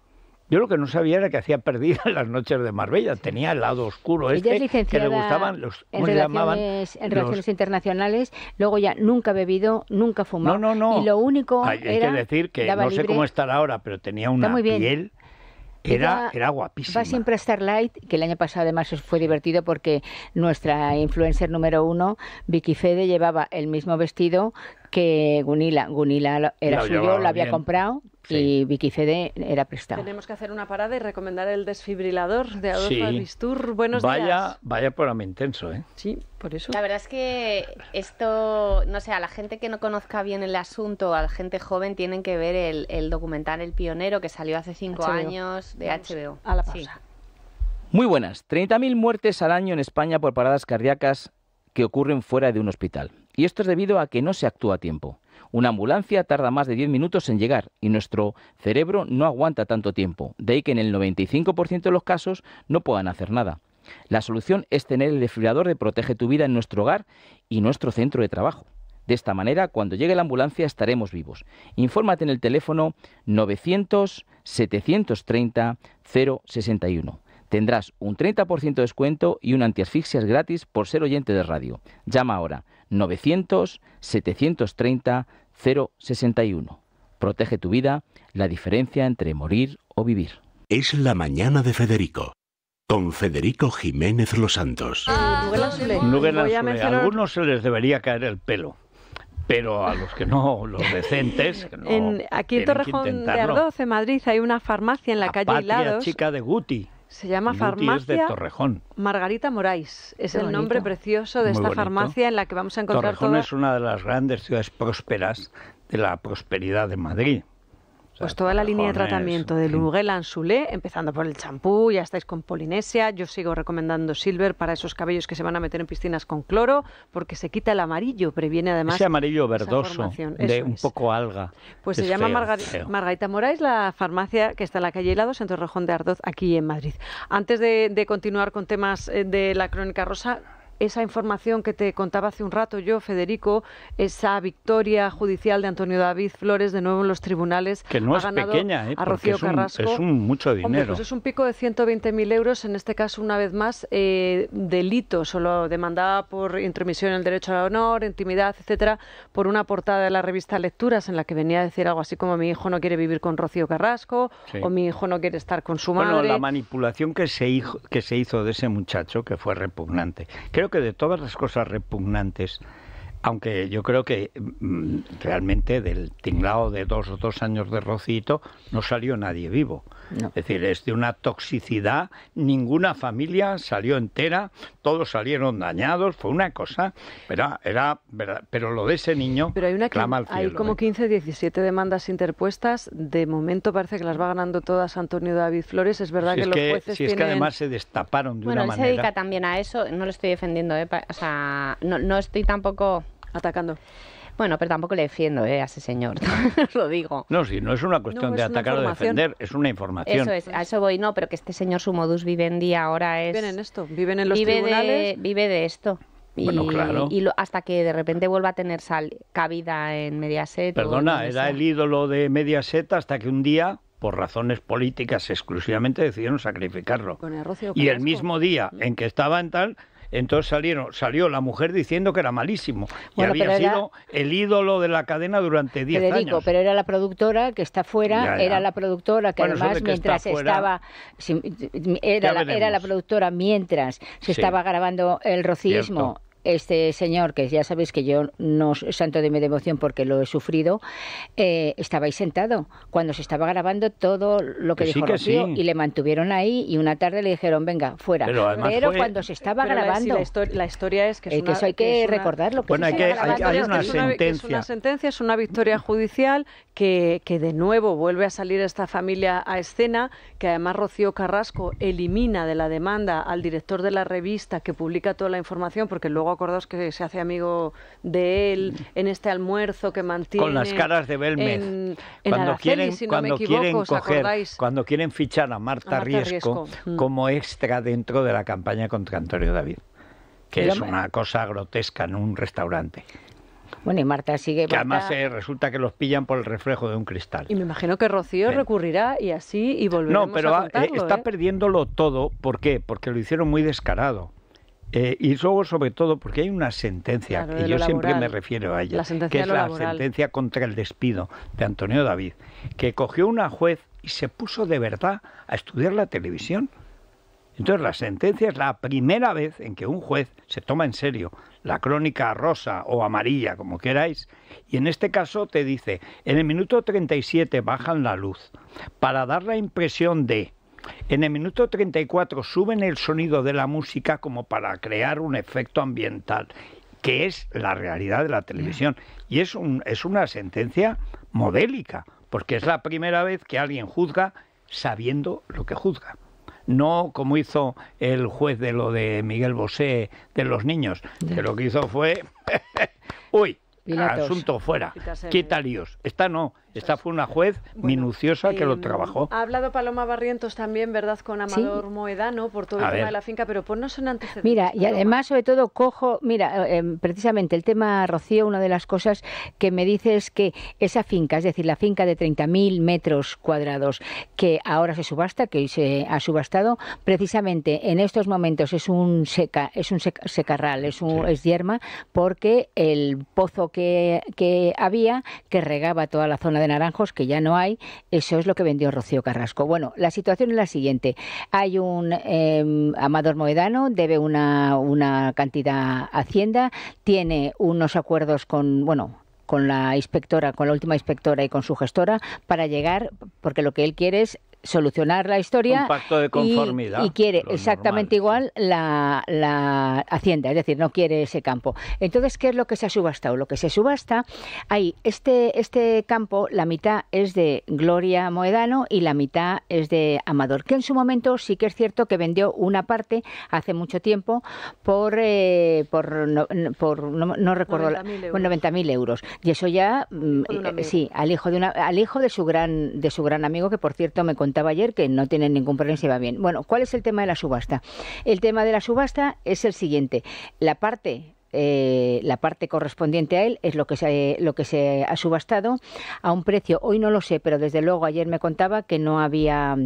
yo lo que no sabía era que hacía perdida las noches de Marbella. Tenía el lado oscuro este que le gustaban los en ¿cómo llamaban? En relaciones internacionales. Luego ya nunca bebido, nunca fumado. No, no, no. Y lo único hay, hay que decir que no sé cómo estará ahora, pero tenía una piel era, era guapísima. Va siempre a Starlight, que el año pasado además fue divertido porque nuestra influencer número uno, Vicky Fede, llevaba el mismo vestido que Gunila, Gunila era suyo, lo había comprado y Vicky era prestado. Tenemos que hacer una parada y recomendar el desfibrilador de Adolfo Buenos vaya, días. Vaya programa intenso, ¿eh? por eso. La verdad es que esto, no sé, a la gente que no conozca bien el asunto, a la gente joven, tienen que ver el, documental El Pionero que salió hace cinco años de HBO. A la pausa. Muy buenas. 30.000 muertes al año en España por paradas cardíacas que ocurren fuera de un hospital. Y esto es debido a que no se actúa a tiempo. Una ambulancia tarda más de 10 minutos en llegar y nuestro cerebro no aguanta tanto tiempo, de ahí que en el 95% de los casos no puedan hacer nada. La solución es tener el desfibrilador de Protege tu vida en nuestro hogar y nuestro centro de trabajo. De esta manera, cuando llegue la ambulancia estaremos vivos. Infórmate en el teléfono 900 730 061. Tendrás un 30% de descuento y un antiasfixias gratis por ser oyente de radio. Llama ahora 900 730 061. Protege tu vida, la diferencia entre morir o vivir. Es la mañana de Federico. Con Federico Jiménez Los Santos. Ah, a algunos se les debería caer el pelo pero a los que no, los decentes. en, aquí en Torrejón de Ardoz, en Madrid, hay una farmacia en la calle Patria chica de Guti. Se llama Farmacia de Torrejón. Margarita Morais. Es el nombre precioso de esta farmacia en la que vamos a encontrar Torrejón es una de las grandes ciudades prósperas de la prosperidad de Madrid pues toda la línea de tratamiento de Lugel Ansulé, empezando por el champú, ya estáis con Polinesia, yo sigo recomendando Silver para esos cabellos que se van a meter en piscinas con cloro, porque se quita el amarillo, previene además... Ese amarillo verdoso, de un poco alga. Pues se llama Margarita Moraes, la farmacia que está en la calle Helados, en Torrejón de Ardoz, aquí en Madrid. Antes de continuar con temas eh, de la crónica rosa, esa información que te contaba hace un rato yo, Federico, esa victoria judicial de Antonio David Flores de nuevo en los tribunales. Que no es pequeña, ¿eh? es un, mucho dinero. Pues es un pico de 120.000 euros, en este caso, una vez más, eh, delito, solo demandada por intromisión en el derecho al honor, intimidad, etcétera, por una portada de la revista Lecturas en la que venía a decir algo así como mi hijo no quiere vivir con Rocío Carrasco o mi hijo no quiere estar con su madre. Bueno, la manipulación que se, hizo, que se hizo de ese muchacho que fue repugnante. Creo que de todas las cosas repugnantes aunque yo creo que mm, realmente del tinglado de dos o dos años de Rocito no salió nadie vivo. Es decir, es de una toxicidad, ninguna familia salió entera, todos salieron dañados, fue una cosa, pero, era, pero lo de ese niño hay Hay como 15, ¿eh? 17 demandas interpuestas, de momento parece que las va ganando todas Antonio David Flores, es verdad que, los jueces Si es que además se destaparon de bueno, una manera... Bueno, él se dedica también a eso, no lo estoy defendiendo, ¿eh? o sea, no, no estoy tampoco Atacando. Bueno, pero tampoco le defiendo ¿eh? a ese señor, lo digo. No, sí, no es una cuestión de atacar o defender, es una información. Eso es, a eso voy, no, pero que este señor su modus vivendi ahora es... Viven en esto, viven en los tribunales. vive de esto. Y, hasta que de repente vuelva a tener sal, cabida en Mediaset. Perdona, era el ídolo de Mediaset hasta que un día por razones políticas exclusivamente decidieron sacrificarlo. Con y el mismo día en que estaba en tal, entonces salieron, salió la mujer diciendo que era malísimo y había sido el ídolo de la cadena durante 10 años. pero era la productora que está fuera, era la productora que además mientras estaba era, era la, productora mientras se estaba grabando el rocismo este señor, que ya sabéis que yo no santo de mi devoción porque lo he sufrido, eh, estaba ahí sentado cuando se estaba grabando todo lo que, dijo Rocío, y le mantuvieron ahí y una tarde le dijeron, venga, fuera. Pero, cuando se estaba grabando... La, historia, es que... Eh, es una, hay que, recordarlo. bueno, hay, que, hay, es una sentencia. Es una sentencia, es una victoria judicial que, que de nuevo vuelve a salir esta familia a escena, que además Rocío Carrasco elimina de la demanda al director de la revista que publica toda la información porque luego acordaos que se hace amigo de él en este almuerzo que mantiene. Con las caras de Belmez. cuando quieren, cuando quieren cuando quieren fichar a Marta, Riesco, mm. como extra dentro de la campaña contra Antonio David, que es una cosa grotesca en un restaurante. Bueno, y Marta sigue. Que además eh, resulta que los pillan por el reflejo de un cristal. Y me imagino que Rocío recurrirá y así y volverá a eh, No, pero está ¿eh? perdiéndolo todo. ¿Por qué? Porque lo hicieron muy descarado. Eh, y luego, sobre todo, porque hay una sentencia, y que yo siempre me refiero a ella, que es la sentencia contra el despido de Antonio David, que cogió una juez y se puso de verdad a estudiar la televisión. Entonces, la sentencia es la primera vez en que un juez se toma en serio la crónica rosa o amarilla, como queráis, y en este caso te dice, en el minuto 37 bajan la luz para dar la impresión de en el minuto 34 suben el sonido de la música como para crear un efecto ambiental, que es la realidad de la televisión. Y es, es una sentencia modélica, porque es la primera vez que alguien juzga sabiendo lo que juzga no como hizo el juez de lo de Miguel Bosé de los niños, que lo que hizo fue, uy, asunto fuera, quita líos. está no, esta fue una juez minuciosa que lo em, trabajó. Ha hablado Paloma Barrientos también, ¿verdad?, con Amador Moedano por todo el tema de la finca, pero pues no son antecedentes. Mira, y además, sobre todo, cojo, mira, em, precisamente el tema, Rocío, una de las cosas que me dice es que esa finca, es decir, la finca de 30.000 metros cuadrados que ahora se subasta, que hoy se ha subastado, precisamente en estos momentos es un seca, es un secarral, es, un, es yerma, porque el pozo que, que había, que regaba toda la zona de naranjos que ya no hay. Eso es lo que vendió Rocío Carrasco. Bueno, la situación es la siguiente. Hay un em, Amador Moedano, debe una, una cantidad a Hacienda, tiene unos acuerdos con, bueno, con la inspectora, con la última inspectora y con su gestora para llegar, porque lo que él quiere es solucionar la historia. Y, quiere exactamente igual la, la, hacienda, es decir, no quiere ese campo. Entonces, ¿qué es lo que se ha subastado? Lo que se subasta, hay este, este campo, la mitad es de Gloria Moedano y la mitad es de Amador, que en su momento sí que es cierto que vendió una parte hace mucho tiempo por, eh, por, no, por 90.000 euros. Y eso ya, mm, eh, sí, al hijo, de una, al hijo de su gran de su gran amigo, que por cierto me contó ayer, que no tienen ningún problema va bien. Bueno, ¿cuál es el tema de la subasta? El tema de la subasta es el siguiente. La parte eh, la parte correspondiente a él es lo que se lo que se ha subastado a un precio hoy no lo sé pero desde luego ayer me contaba que no había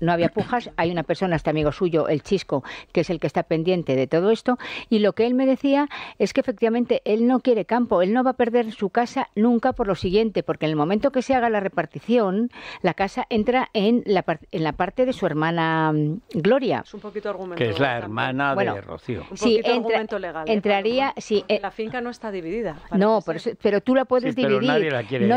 no había pujas. Hay una persona, este amigo suyo, el Chisco, que es el que está pendiente de todo esto. Y lo que él me decía es que efectivamente él no quiere campo, él no va a perder su casa nunca por lo siguiente, porque en el momento que se haga la repartición, la casa entra en la, en la parte de su hermana mm, Gloria. Es un poquito Que es la hermana de Rocío. sí, argumento legal. ¿eh? Entraría, eh, la finca no está dividida. No, pero, tú la puedes dividir. nadie la quiere. No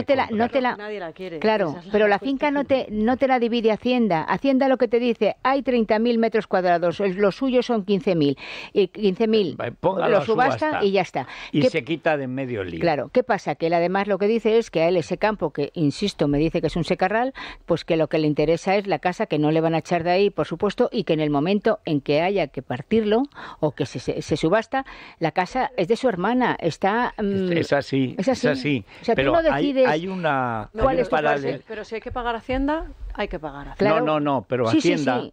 nadie la quiere. Claro, pero la finca no te, no te la divide Hacienda Hacienda. lo que te dice, hay 30.000 metros cuadrados, los suyos son 15.000. Y 15.000 lo subasta, y ya está. Y se quita de medio lío. Claro, ¿qué pasa? Que él además lo que dice es que a él ese campo, que insisto, me dice que es un secarral, pues que lo que le interesa es la casa que no le van a echar de ahí, por supuesto, y que en el momento en que haya que partirlo o que se, subasta, la casa es de su hermana, está... Mm, es, así, es así, pero hay, una... Pero si hay que pagar Hacienda, hay que pagar. No, no, no, pero Hacienda,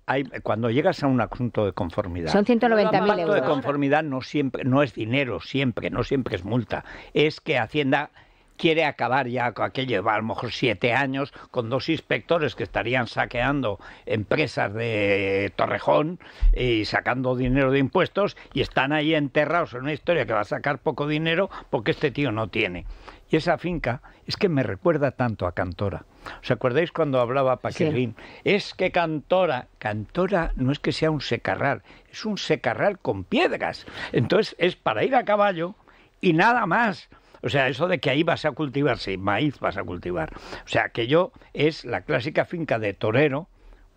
cuando llegas a un asunto de conformidad. Son 190.000 euros. de conformidad no, siempre, no es dinero, siempre, no siempre es multa. Es que Hacienda quiere acabar ya con aquello, a lo mejor siete años, con dos inspectores que estarían saqueando empresas de Torrejón y sacando dinero de impuestos y están ahí enterrados en una historia que va a sacar poco dinero porque este tío no tiene. Y esa finca es que me recuerda tanto a Cantora. ¿Os acordáis cuando hablaba Paquerín? Es que Cantora, Cantora no es que sea un secarral, es un secarral con piedras. Entonces es para ir a caballo y nada más. O sea, eso de que ahí vas a cultivar, sí, maíz vas a cultivar. O sea, que yo es la clásica finca de torero,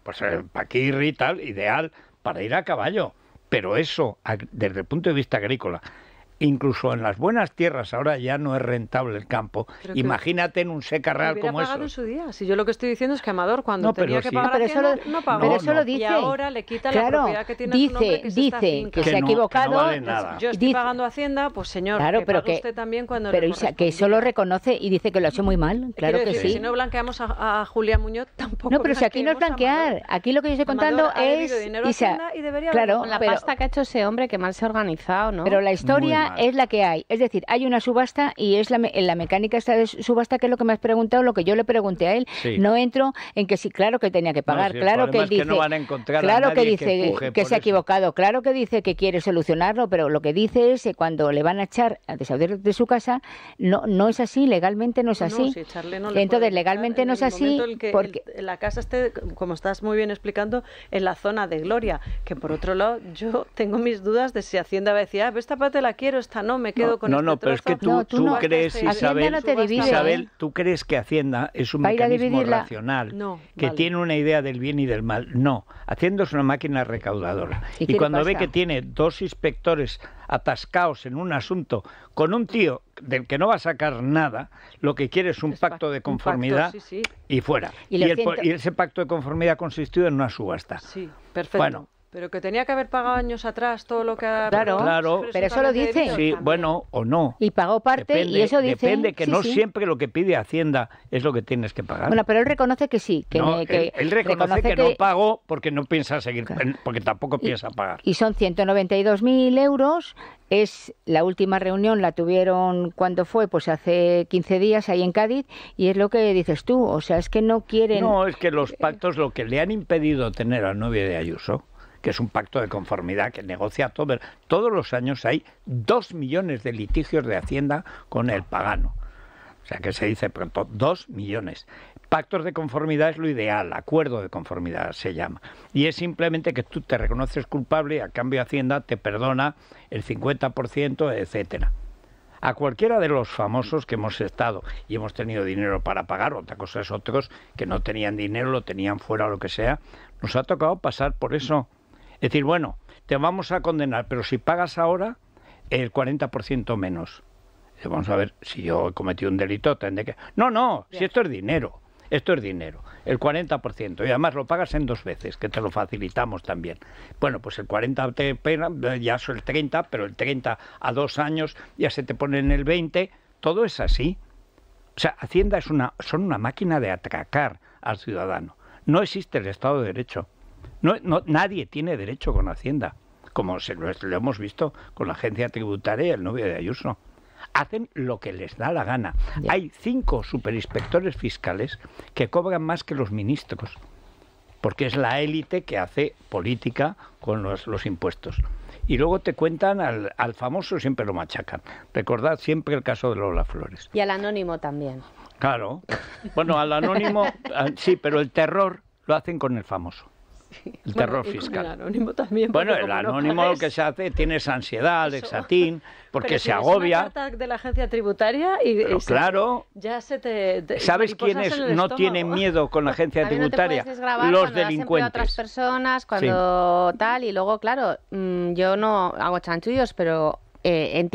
pues eh, paquirri y tal, ideal para ir a caballo. Pero eso, desde el punto de vista agrícola, incluso en las buenas tierras ahora ya no es rentable el campo. Imagínate en un real como eso. en su día. Si yo lo que estoy diciendo es que Amador cuando tenía que pagar no, pero eso no, Pero eso lo dice. Y ahora le quita claro, la propiedad que tiene dice, su nombre, que dice que, se ha equivocado. vale nada. Yo estoy pagando Hacienda, pues señor, claro, que pero que, usted también cuando Pero Isa, que eso lo reconoce y dice que lo ha hecho muy mal, eh, claro que sí. Si no blanqueamos a, a Julia Muñoz tampoco. No, pero si aquí no es blanquear, aquí lo que yo estoy contando es Isa, claro, la pasta que ha hecho ese hombre que mal se ha organizado, ¿no? Pero la historia es la que hay. Es decir, hay una subasta y es la, en la mecánica esta de subasta que es lo que me has preguntado, lo que yo le pregunté a él. No entro en que sí, claro que tenía que pagar, claro que dice, que claro que dice que, se ha equivocado, claro que dice que quiere solucionarlo, pero lo que dice es que cuando le van a echar a desahuciar de su casa, no no es así, legalmente no es así. Entonces, legalmente no es así porque la casa esté, como estás muy bien explicando, en la zona de Gloria, que por otro lado yo tengo mis dudas de si Hacienda va a decir, ah, esta parte la quiero no, me quedo no, este No, pero es que tú, crees, Isabel, Isabel, ¿eh? tú crees que Hacienda es un mecanismo racional, que tiene una idea del bien y del mal. No, Hacienda es una máquina recaudadora. Y, cuando ve que tiene dos inspectores atascados en un asunto con un tío del que no va a sacar nada, lo que quiere es un pacto de conformidad y fuera. Y, y, ese pacto de conformidad consistió en una subasta. Sí, perfecto. Bueno, pero que tenía que haber pagado años atrás todo lo que ha... Claro, claro. pero eso lo dice. Sí, bueno, o no. Y pagó parte y eso dice... Depende, que no siempre lo que pide Hacienda es lo que tienes que pagar. Bueno, pero él reconoce que sí. Que, él, reconoce, que, no pagó porque no piensa seguir, porque tampoco piensa pagar. Y son 192.000 euros. Es la última reunión, la tuvieron cuando fue, pues hace 15 días ahí en Cádiz, y es lo que dices tú, o sea, es que no quieren... No, es que los eh, pactos lo que le han impedido tener al novio de Ayuso que es un pacto de conformidad que negocia todo. Todos los años hay dos millones de litigios de Hacienda con el pagano. O sea que se dice pronto, dos millones. Pactos de conformidad es lo ideal, acuerdo de conformidad se llama. Y es simplemente que tú te reconoces culpable y a cambio Hacienda te perdona el 50%, etc. a cualquiera de los famosos que hemos estado y hemos tenido dinero para pagar, otra cosa es otros que no tenían dinero, lo tenían fuera o lo que sea, nos ha tocado pasar por eso. Es decir, bueno, te vamos a condenar, pero si pagas ahora, el 40% menos. Vamos a ver, si yo he cometido un delito, tendré que... No, no, si esto es dinero, esto es dinero, el 40%. Y además lo pagas en dos veces, que te lo facilitamos también. Bueno, pues el 40 te pena, ya es el 30, pero el 30 a dos años ya se te pone en el 20. Todo es así. O sea, Hacienda es una, son una máquina de atracar al ciudadano. No existe el Estado de Derecho. No, nadie tiene derecho con Hacienda, como lo, hemos visto con la agencia tributaria el novio de Ayuso hacen lo que les da la gana. Hay cinco superinspectores fiscales que cobran más que los ministros, porque es la élite que hace política con los, impuestos. Y luego te cuentan al, al, famoso, siempre lo machacan. Recordad siempre el caso de Lola Flores. Y al anónimo también. Claro. Bueno, al anónimo, sí, pero el terror lo hacen con el famoso. El terror fiscal. El anónimo también. Bueno, el anónimo que se hace, tienes ansiedad, el exatín, porque se agobia. Una de la agencia tributaria y, Pero, claro. ya se te, ¿Sabes quiénes no tienen miedo con la agencia tributaria? Los delincuentes. otras personas cuando tal y luego claro, mm, yo no hago chanchullos, pero eh,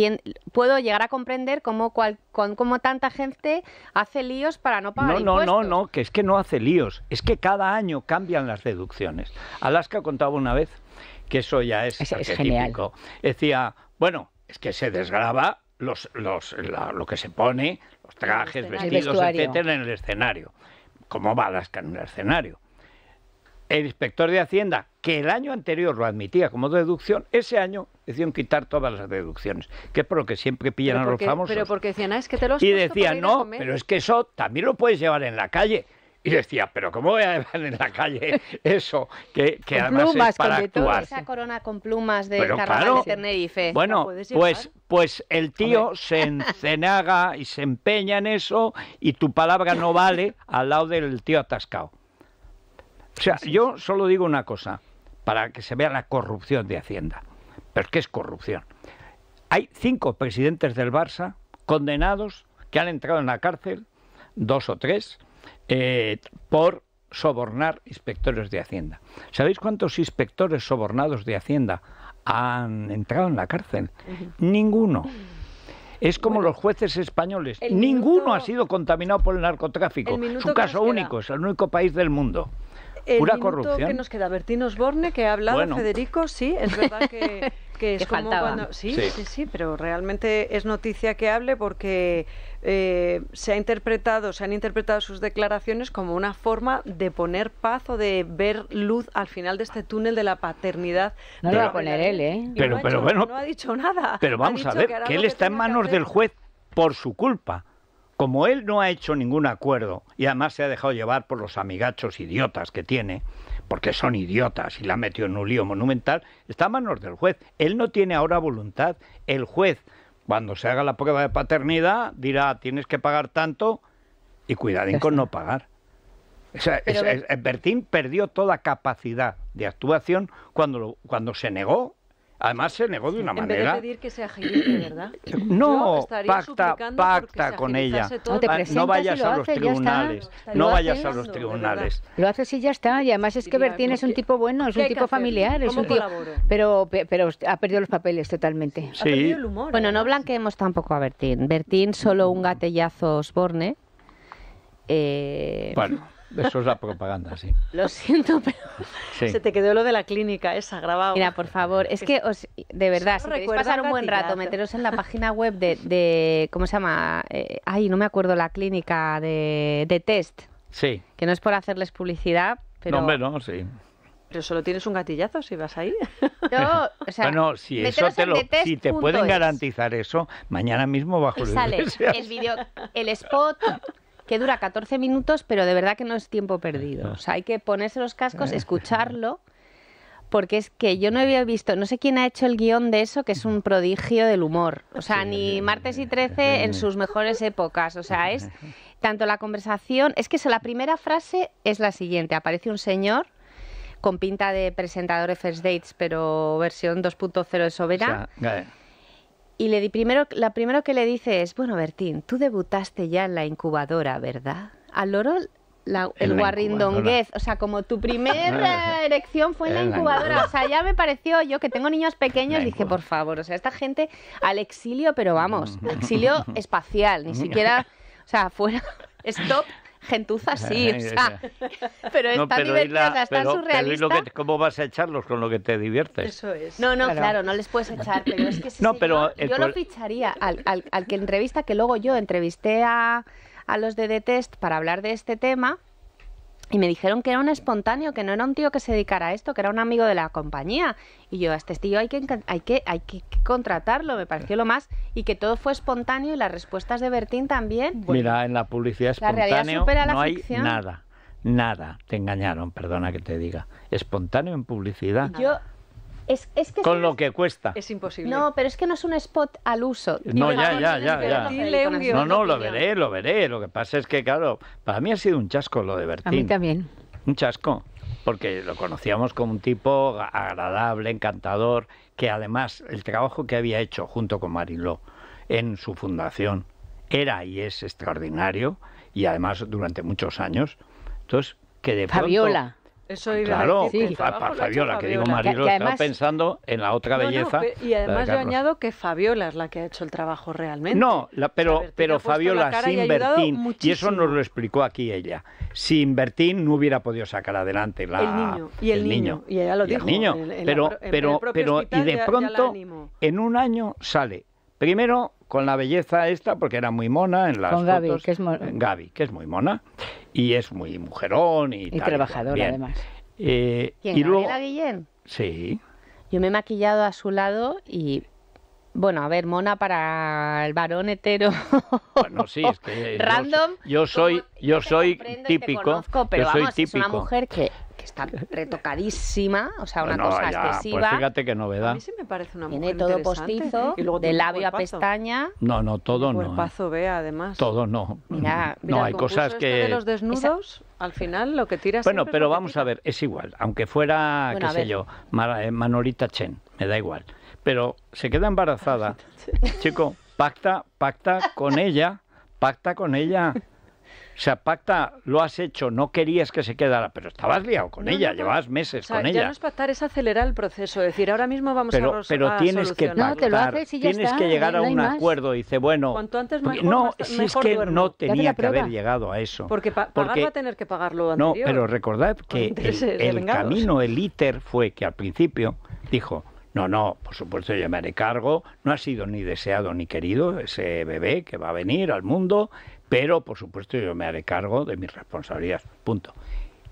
puedo llegar a comprender cómo, con, cómo, tanta gente hace líos para no pagar no, impuestos. No, no, no, que es que no hace líos, es que cada año cambian las deducciones. Alaska contaba una vez que eso ya es, es, Decía, bueno, es que se desgraba los, los, lo que se pone, los trajes, vestidos, etcétera, en el escenario. ¿Cómo va Alaska en el escenario? el inspector de Hacienda, que el año anterior lo admitía como deducción, ese año decían quitar todas las deducciones, que es por lo que siempre pillan a los famosos. Pero porque decían, ah, es que te los Y decían, no, pero es que eso también lo puedes llevar en la calle. Y decía, pero ¿cómo voy a llevar en la calle eso? Que, con plumas, para esa corona con plumas de pero de Tenerife. Bueno, pues, pues el tío se encenaga y se empeña en eso y tu palabra no vale al lado del tío atascado. O sea, yo solo digo una cosa, para que se vea la corrupción de Hacienda. Pero es que es corrupción. Hay cinco presidentes del Barça condenados que han entrado en la cárcel, dos o tres, eh, por sobornar inspectores de Hacienda. ¿Sabéis cuántos inspectores sobornados de Hacienda han entrado en la cárcel? Ninguno. Es como los jueces españoles. Ninguno ha sido contaminado por el narcotráfico. Es un caso único, es el único país del mundo el Pura corrupción. que nos queda. Bertín Osborne, que ha hablado, Federico, sí, es verdad que, que es faltaba. cuando... Sí, sí, sí, pero realmente es noticia que hable porque eh, se ha interpretado, se han interpretado sus declaraciones como una forma de poner paz o de ver luz al final de este túnel de la paternidad. No lo va a poner él, ¿eh? Pero, no pero, bueno, ha dicho nada. Pero vamos a ver, que él está en manos del juez por su culpa. Como él no ha hecho ningún acuerdo y además se ha dejado llevar por los amigachos idiotas que tiene, porque son idiotas y la ha metido en un lío monumental, está a manos del juez. Él no tiene ahora voluntad. El juez, cuando se haga la prueba de paternidad, dirá, tienes que pagar tanto y cuidadín con no pagar. Bertín perdió toda capacidad de actuación cuando, cuando se negó Además se negó de una en manera. Vez de pedir que se agilice, ¿verdad? No, pacta, pacta con ella. No, vayas a los tribunales. No vayas a los tribunales. Lo haces y ya está. Y además es que Bertín es un tipo bueno, es un tipo familiar, es un tipo. Pero, pero ha perdido los papeles totalmente. Sí. el humor. Bueno, no blanqueemos tampoco a Bertín. Bertín solo un gatellazo Osborne. Eh... Bueno. Eso es la propaganda, sí. Lo siento, pero se te quedó lo de la clínica esa ¿eh? grabado. Mira, por favor, es que os, de verdad, si queréis pasar un buen rato, meteros en la página web de, ¿cómo se llama? Eh, ay, no me acuerdo la clínica de, de test. Sí. Que no es por hacerles publicidad, pero... No, hombre, no, sí. Pero solo tienes un gatillazo si vas ahí. No, o sea, si, te si te pueden garantizar eso, mañana mismo bajo el Sale el, video, el spot, que dura 14 minutos, pero de verdad que no es tiempo perdido. O sea, hay que ponerse los cascos, escucharlo, porque es que yo no había visto, no sé quién ha hecho el guión de eso, que es un prodigio del humor. O sea, ni martes y 13 en sus mejores épocas. O sea, es tanto la conversación, es que la primera frase es la siguiente, aparece un señor con pinta de presentador de First Dates, pero versión 2.0 de Sobera. Eh, y le di primero, la primero que le dice es, bueno, Bertín, tú debutaste ya en la incubadora, ¿verdad? Al loro el guarrindonguez, o sea, como tu primera erección fue en la incubadora, o sea, ya me pareció yo que tengo niños pequeños, dije, por favor, o sea, esta gente al exilio, pero vamos, exilio espacial, ni siquiera, o sea, fuera, stop, gentuza sí, o sea, pero está divertida, está surrealista. ¿Cómo vas a echarlos con lo que te diviertes? Eso es. No, no, claro, no les puedes echar, pero es que no, eh, yo, lo ficharía al, al, al que entrevista, que luego yo entrevisté a, a los de Detest para hablar de este tema y me dijeron que era un espontáneo, que no era un tío que se dedicara a esto, que era un amigo de la compañía. Y yo, a este tío hay que, hay que, contratarlo, me pareció lo más. Y que todo fue espontáneo y las respuestas de Bertín también. Mira, en la publicidad espontáneo no hay nada. Nada, te engañaron, perdona que te diga. Espontáneo en publicidad. Yo con lo que cuesta. Es imposible. No, pero es que no es un spot al uso. No, ya, ya, ya, ya. No, no, lo veré, lo veré. Lo que pasa es que, claro, para mí ha sido un chasco lo de Bertín. A mí también. Un chasco. Porque lo conocíamos como un tipo agradable, encantador, que además el trabajo que había hecho junto con Mariló en su fundación era y es extraordinario, y además durante muchos años. Entonces, que de Fabiola. Eso ah, iba claro, a Fabiola, que digo Marilo, estaba pensando en la otra belleza. y además yo añado que Fabiola es la que ha hecho el trabajo realmente. No, la, pero, pero Fabiola sin Bertín, y, eso nos lo explicó aquí ella, sin Bertín no hubiera podido sacar adelante la, el niño. Y el, niño, Y ella lo dijo. El niño. pero, pero, pero y de pronto, en un año sale. Primero con la belleza esta, porque era muy mona en las Con fotos, Gaby, que es Gaby, que es muy mona y es muy mujerón y, y trabajador además. Eh, y luego, Guillén? Sí. Yo me he maquillado a su lado y bueno, a ver, mona para el varón hetero. Bueno, sí, es que random. Yo, soy, yo soy, yo soy típico. pero yo soy una mujer que que está retocadísima, o sea, una cosa pues excesiva. Pues fíjate qué novedad. A mí sí me parece una Tiene todo postizo, y luego de labio a pestaña. No, no, todo no. Cuerpazo eh. vea, además. Todo no. Mira, no, mira, hay cosas este que. de los desnudos, al final lo que tiras. Bueno, pero vamos a ver, es igual. Aunque fuera, qué sé yo, eh, Manolita Chen, me da igual. Pero se queda embarazada. Chico, pacta, pacta con ella, pacta con ella. O sea, pacta, lo has hecho, no querías que se quedara, pero estabas liado con ella, llevabas meses con ella. Ya no es pactar, es acelerar el proceso, es decir, ahora mismo vamos a Pero tienes que pactar, tienes que llegar a un acuerdo, dice, bueno... antes No, si es que no tenía que haber llegado a eso. Porque, va a tener que pagarlo anterior. No, pero recordad que el, camino, el íter fue que al principio dijo... No, no, por supuesto yo me haré cargo. No ha sido ni deseado ni querido ese bebé que va a venir al mundo pero por supuesto yo me haré cargo de mis responsabilidades. Punto.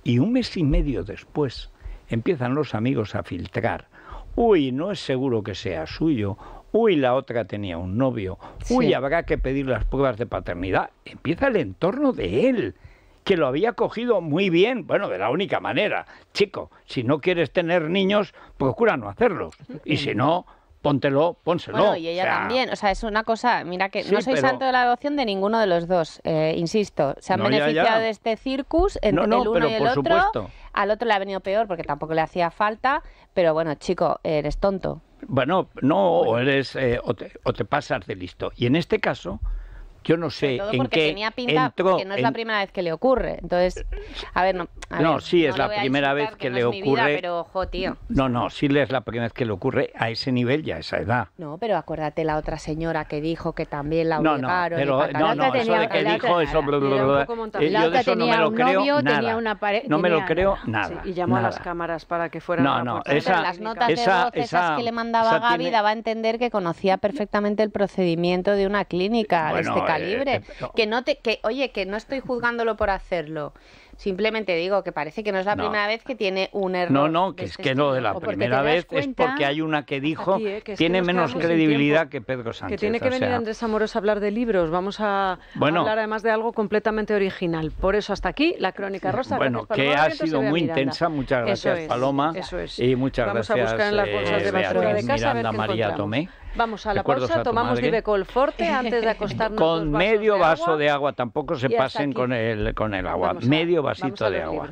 Y un mes y medio después empiezan los amigos a filtrar. Uy, no es seguro que sea suyo. Uy, la otra tenía un novio. Uy, habrá que pedir las pruebas de paternidad. Empieza el entorno de él, que lo había cogido muy bien, bueno, de la única manera. Chico, si no quieres tener niños, procura no hacerlos. Y si no, póntelo, pónselo. Bueno, y ella también. O sea, es una cosa, mira que no soy santo de la devoción de ninguno de los dos, eh, insisto. Se han beneficiado de este circus entre el uno y el otro. Al otro le ha venido peor porque tampoco le hacía falta, pero bueno, chico, eres tonto. Bueno, no, eres eh, o te pasas de listo. Y en este caso, yo no sé en qué tenía pinta, entró porque no es la primera vez que le ocurre entonces a ver no no sí es la primera vez que, le ocurre pero ojo tío no no sí es la primera vez que le ocurre a ese nivel ya, a esa edad no pero acuérdate la otra señora que dijo que también la obligaron no no eso de que dijo eso yo de eso no me lo creo nada una no me lo creo nada y llamó a las cámaras para que fueran no no las notas de esas que le mandaba Gaby daba a entender que conocía perfectamente el procedimiento de una clínica este calibre. Eh, eh, que no te, que, oye, que no estoy juzgándolo por hacerlo. Simplemente digo que parece que no es la primera vez que tiene un error. No, no, que es este que no de la primera vez es porque hay una que dijo eh, que tiene menos credibilidad que Pedro Sánchez. Que tiene que venir Andrés Amoros a hablar de libros. Vamos a, hablar además de algo completamente original. Por eso hasta aquí la crónica rosa. Bueno, que ha sido muy intensa. Muchas gracias, Paloma. Y muchas gracias. María Tomé. Vamos a la pausa, tomamos Divecol Forte antes de acostarnos. con medio vaso de agua, tampoco se pasen con el, con el agua. medio vasito de agua.